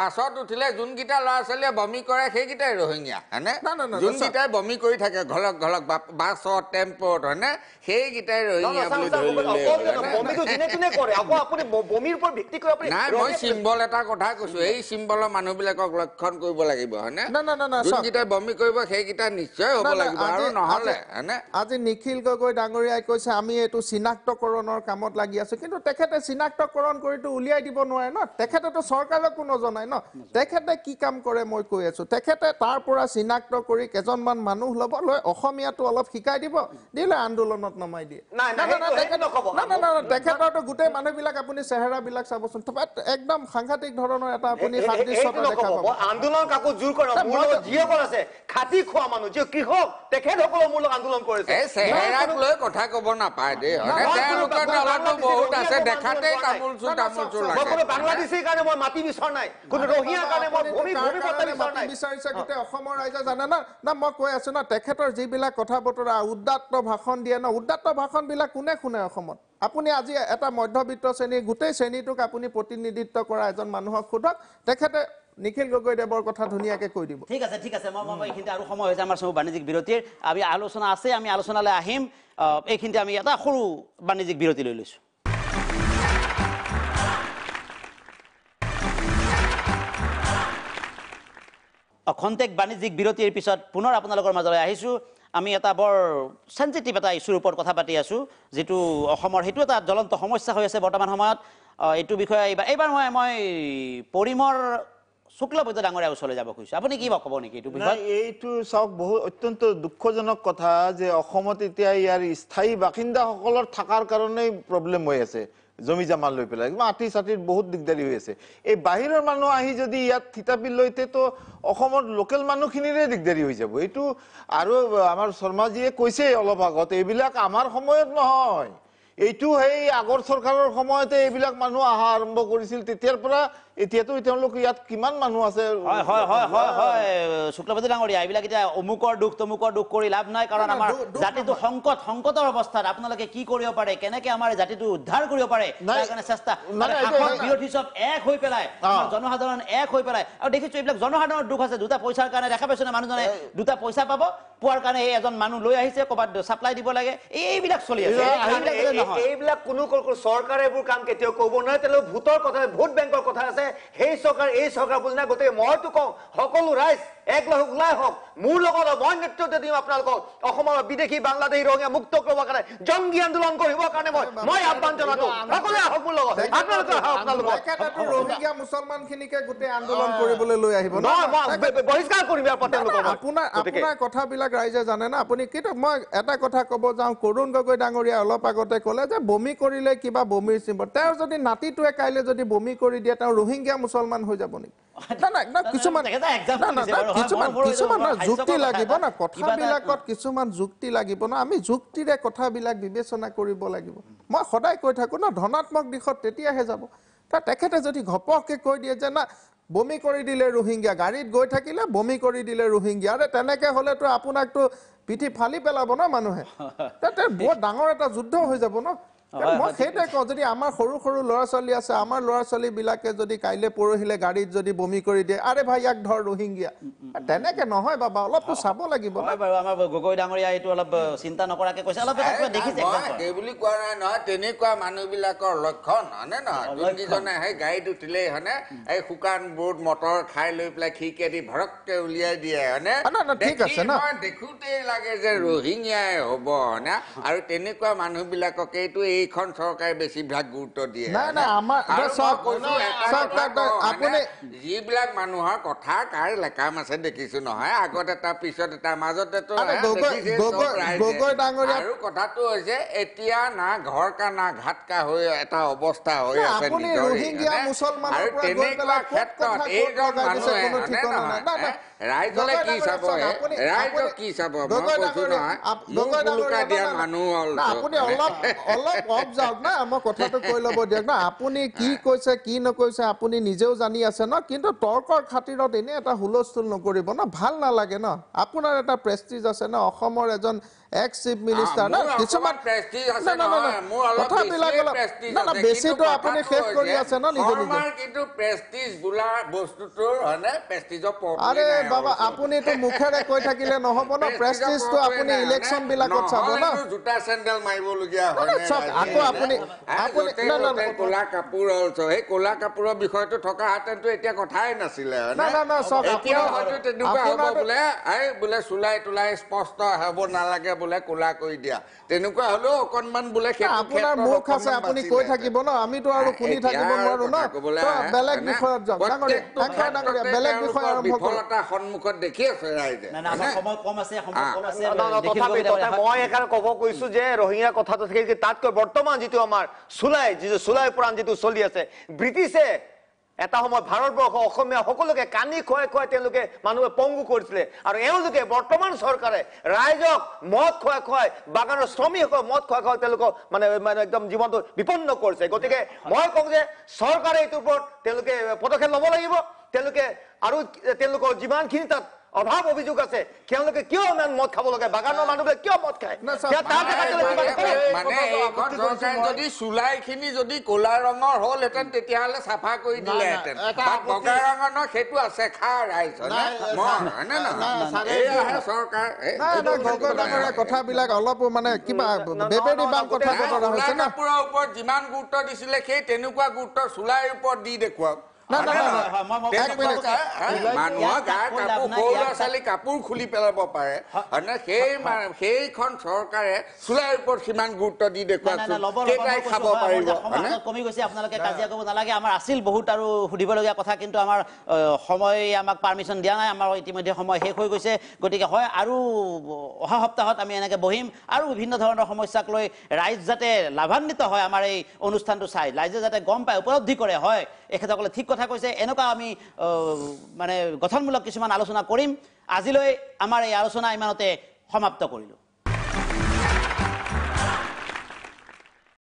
বাছত উঠিলে যোনকেইটা ল'ৰা ছোৱালীয়ে বমি কৰে সেইকেইটাই ৰোহিঙীয়া হয়নে যোনকেইটাই বমি কৰি থাকে থাকে ঘলক ঘলক বাছৰ টেম্পৰ হয়নে সেইকেইটাই নাই মই চিম্বল এটা কথা কৈছো এই চিম্বলৰ মানুহবিলাকক লক্ষণ কৰিব লাগিব হয়নে যোনকেইটাই বমি কৰিব সেইকেইটা নিশ্চয় হ'ব লাগিব আৰু নহ'লে হয়নে
আজি নিখিল গগৈ ডাঙৰীয়াই কৈছে আমি এইটো চিনাক্তকৰণৰ কামত লাগি আছো কিন্তু তেখেতে চিনাক্তকৰণ কৰিটো উলিয়াই দিব নোৱাৰে ন তেখেতেতো চৰকাৰকো নজনায় ন তেখেতে কি কাম কৰে মই কৈ আছো তেখেতে তাৰ পৰা চিনাক্ত কৰি কেইজনমান মানুহ ল'ব অসমীয়াটো অলপ শিকাই দিব দিলে আন্দোলনত নমাই দিয়ে তেখেতৰ গোটেই মানুহবিলাক আপুনি চেহেৰাবিলাক চাবচোন একদম সাংঘাতিক ধৰণৰ এটা আপুনি অসমৰ ৰাইজে জানে না মই কৈ আছো না তেখেত তেখেতৰ যিবিলাক কথা বতৰা উদাত্ত ভাষণ দিয়ে ন উদাত্ত ভাষণবিলাক কোনে শুনে অসমত আপুনি আজি এটা মধ্যবিত্ত শ্ৰেণীৰ গোটেই শ্ৰেণীটোক আপুনি প্ৰতিনিধিত্ব কৰা এজন মানুহক সোধক তেখেতে নিখিল গগৈদেৱৰ কথা ধুনীয়াকৈ কৈ দিব ঠিক আছে ঠিক
আছে মই এইখিনি আৰু সময় হৈছে আমাৰ চব বাণিজ্যিক বিৰতিৰ আমি আলোচনা আছে আমি আলোচনালৈ আহিম এইখিনিতে আমি এটা সৰু বাণিজ্যিক বিৰতি লৈ লৈছোঁ খন্তেক বাণিজ্যিক বিৰতিৰ পিছত পুনৰ আপোনালোকৰ মাজলৈ আহিছোঁ আমি এটা বৰ চেঞ্চিটিভ এটা ইছ্যুৰ ওপৰত কথা পাতি আছোঁ যিটো অসমৰ সেইটো এটা জ্বলন্ত সমস্যা হৈ আছে বৰ্তমান সময়ত এইটো বিষয়ে এইবাৰ এইবাৰ মই মই পৰিমৰ শুক্লবৈদ্য ডাঙৰীয়া ওচৰলৈ যাব খুজিছোঁ আপুনি কি বা ক'ব নেকি এইটো বিষয়ে
এইটো চাওক বহুত অত্যন্ত দুখজনক কথা যে অসমত এতিয়া ইয়াৰ স্থায়ী বাসিন্দাসকলৰ থকাৰ কাৰণেই প্ৰব্লেম হৈ আছে জমি জামাল লৈ পেলাই মাটি চাটিৰ বহুত দিগদাৰি হৈ আছে এই বাহিৰৰ মানুহ আহি যদি ইয়াত থিতাপি লৈতে তো অসমৰ লোকেল মানুহখিনিৰে দিগদাৰি হৈ যাব এইটো আৰু আমাৰ শৰ্মাজীয়ে কৈছে অলপ আগত এইবিলাক আমাৰ সময়ত নহয় এইটো সেই আগৰ চৰকাৰৰ সময়তে এইবিলাক মানুহ অহা আৰম্ভ কৰিছিল
তেতিয়াৰ পৰা এতিয়াতো তেওঁলোক ইয়াত কিমান মানুহ আছে শুক্লপতি ডাঙৰীয়া এইবিলাক এতিয়া অমুকৰ দুখ তমুকৰ দুখ কৰি লাভ নাই কাৰণ আমাৰ জাতিটো সংকট সংকটৰ অৱস্থাত আপোনালোকে কি কৰিব পাৰে কেনেকে আমাৰ জাতিটো উদ্ধাৰ কৰিব পাৰে চেষ্টা বিৰোধী চব এক হৈ পেলাই জনসাধাৰণ এক হৈ পেলাই আৰু দেখিছো এইবিলাক জনসাধাৰণৰ দুখ আছে দুটা পইচাৰ কাৰণে দেখা পাইছো নে মানুহজনে দুটা পইচা পাব পোৱাৰ কাৰণে এই এজন মানুহ লৈ আহিছে ক'ৰবাত চাপ্লাই দিব লাগে এইবিলাক চলি আছে
এইবিলাক কোনো চৰকাৰে এইবোৰ কাম কেতিয়াও কৰিব নোৱাৰে তেওঁলোকে ভোটৰ কথা ভোট বেংকৰ কথা আছে সেই চৰকাৰ এই চৰকাৰ বুলি নাই গতিকে মইতো কওঁ সকলো ৰাইজ একলা হওক ওলাই হওক মোৰ লগত মই নেতৃত্ব দিম আপোনালোকক অসমৰ বিদেশী বাংলাদেশী ৰঙীয়া মুক্ত কৰিবৰ কাৰণে জংগী আন্দোলন কৰিবৰ কাৰণে মই মই আহ্বান জনাতো সকলোৱে আহক মোৰ লগত আপোনালোকে আহক
ৰাইজে জানে না আপুনি মই এটা কথা ক'ব যাওঁ কৰুণ গগৈ ডাঙৰীয়া অলপ আগতে ক'লে যে বমি কৰিলে কিবা বমিৰ চিম্বল তেওঁৰ যদি নাতিটোৱে কাইলৈ যদি বমি কৰি দিয়ে তেওঁ ৰোহি রোহিঙ্গা মুসলমান হয়ে যাব নাকি আমি বিবেচনা ধনাত্মক দিশত তেতিয়াহে যাব তেখেতে যদি ঘপককে কৈ দিয়ে যে না বমি কৰি দিলে ৰোহিংগীয়া গাড়ীত গৈ থাকিলে বমি কৰি দিলে ৰোহিংগীয়া তেনেকে হলেতো আপোনাকতো পিঠি ফালি পেলাব ন মানুহে বৰ ডাঙৰ এটা যুদ্ধ হৈ যাব ন মই সেইটোৱে কওঁ যদি আমাৰ সৰু সৰু ল'ৰা ছোৱালী আছে আমাৰ ল'ৰা ছোৱালীবিলাকে যদি কাইলৈ পৰহিলে গাড়ীত যদি বমি কৰি দিয়ে আৰে ভাই ইয়াক ধৰ ৰোহিংগীয়া তেনেকে
নহয় বাবা অলপতো চাব লাগিব গগৈ ডাঙৰীয়া এইটো অলপ চিন্তা নকৰাকে কৈছে অলপ দেখিছে
বুলি কোৱা নাই নহয় তেনেকুৱা মানুহবিলাকৰ লক্ষণ হয়নে নহয় যোনকেইজনে সেই গাড়ীত উঠিলেই হয়নে এই শুকান বোৰ্ড মটৰ খাই লৈ পেলাই খিৰিকেদি ভৰককে উলিয়াই দিয়ে হয়নে ঠিক আছে ন দেখোতেই লাগে যে ৰোহিঙীয়াই হ'ব হয়নে আৰু তেনেকুৱা মানুহবিলাককে এইটো এই এইখন চৰকাৰে বেছিভাগ গুৰুত্ব দিয়ে আপুনি যিবিলাক মানুহৰ কথা কাৰ লেকাম আছে দেখিছো নহয় আগত এটা পিছত এটা মাজতে আৰু কথাটো হৈছে এতিয়া না ঘৰ কা না ঘাট কা হৈ এটা অৱস্থা হৈ আছে আৰু
তেনেকুৱা ক্ষেত্ৰত এইজন মানুহে
মই কথাটো কৈ ল'ব দিয়ক
না আপুনি কি কৈছে কি নকৈছে আপুনি নিজেও জানি আছে ন কিন্তু তৰ্কৰ খাতিৰত এনেই এটা হুলস্থুল নকৰিব ন ভাল নালাগে ন আপোনাৰ এটা প্ৰেষ্টিজ আছে ন অসমৰ এজন এক চিফ মিনিষ্টাৰ না কিছুমান
বিষয়টো থকা হাতেনটো এতিয়া কথাই নাছিলে হয়তো তেনেকুৱা হ'ব বোলে বোলে চোলাই তোলাই স্পষ্ট হ'ব নালাগে এতিয়া বোলে কোলা কৰি দিয়া তেনেকুৱা হলেও অকণমান বোলে আপুনি কৈ থাকিব
ন আমিতো আৰু শুনি থাকিব নোৱাৰো ন
সন্মুখত দেখি আছে
ৰাইজে মই এইকাৰণে ক'ব কৈছো যে ৰোহিঙীয়া কথাটো তাতকৈ বৰ্তমান যিটো আমাৰ চুলাই যিটো চুলাইৰ পৰা যিটো চলি আছে ব্ৰিটিছে এটা সময় ভাৰতবৰ্ষ অসমীয়া সকলোকে কানি খুৱাই খুৱাই তেওঁলোকে মানুহে পংগু কৰিছিলে আৰু এওঁলোকে বৰ্তমান চৰকাৰে ৰাইজক মদ খুৱাই খুৱাই বাগানৰ শ্ৰমিকসকল মদ খুৱাই খুৱাই তেওঁলোকক মানে মানে একদম জীৱনটো বিপন্ন কৰিছে গতিকে মই কওঁ যে চৰকাৰে এইটোৰ ওপৰত তেওঁলোকে পদক্ষেপ ল'ব লাগিব তেওঁলোকে আৰু তেওঁলোকৰ যিমানখিনি তাত অভাৱ অভিযোগ আছে তেওঁলোকে কিয় ইমান মদ খাব লাগে বাগানৰ মানুহবিলাক কিয় মদ খায়
যদি কলা ৰঙৰ হল তেতিয়াহলে চাফা কৰি দিলেহেঁতেন বগা ৰঙৰ নহয় সেইটো আছে কাপোৰৰ ওপৰত যিমান গুৰুত্ব দিছিলে সেই তেনেকুৱা গুৰুত্ব চুলাইৰ ওপৰত দি দেখুৱাওক না না না মই মই মানুহ কাৰ কাপোৰ চালি কাপোৰ খুলি পেলাব পাৰে মানে সেই সেইখন চৰকাৰে চোলাৰ ওপৰত সিমান
গুৰুত্ব দি দেখুৱাই খাব পাৰিব কমি গৈছে আপোনালোকে কাজিয়া ক'ব নালাগে আমাৰ আছিল বহুত আৰু সুধিবলগীয়া কথা কিন্তু আমাৰ সময় আমাক পাৰ্মিশ্যন দিয়া নাই আমাৰ ইতিমধ্যে সময় শেষ হৈ গৈছে গতিকে হয় আৰু অহা সপ্তাহত আমি এনেকৈ বহিম আৰু বিভিন্ন ধৰণৰ সমস্যাক লৈ ৰাইজ যাতে লাভান্বিত হয় আমাৰ এই অনুষ্ঠানটো চাই ৰাইজে যাতে গম পায় উপলব্ধি কৰে হয় এখেতসকলে ঠিক কথা কথা কৈছে এনেকুৱা আমি মানে গঠনমূলক কিছুমান আলোচনা কৰিম আজিলৈ আমাৰ এই আলোচনা ইমানতে সমাপ্ত কৰিলোঁ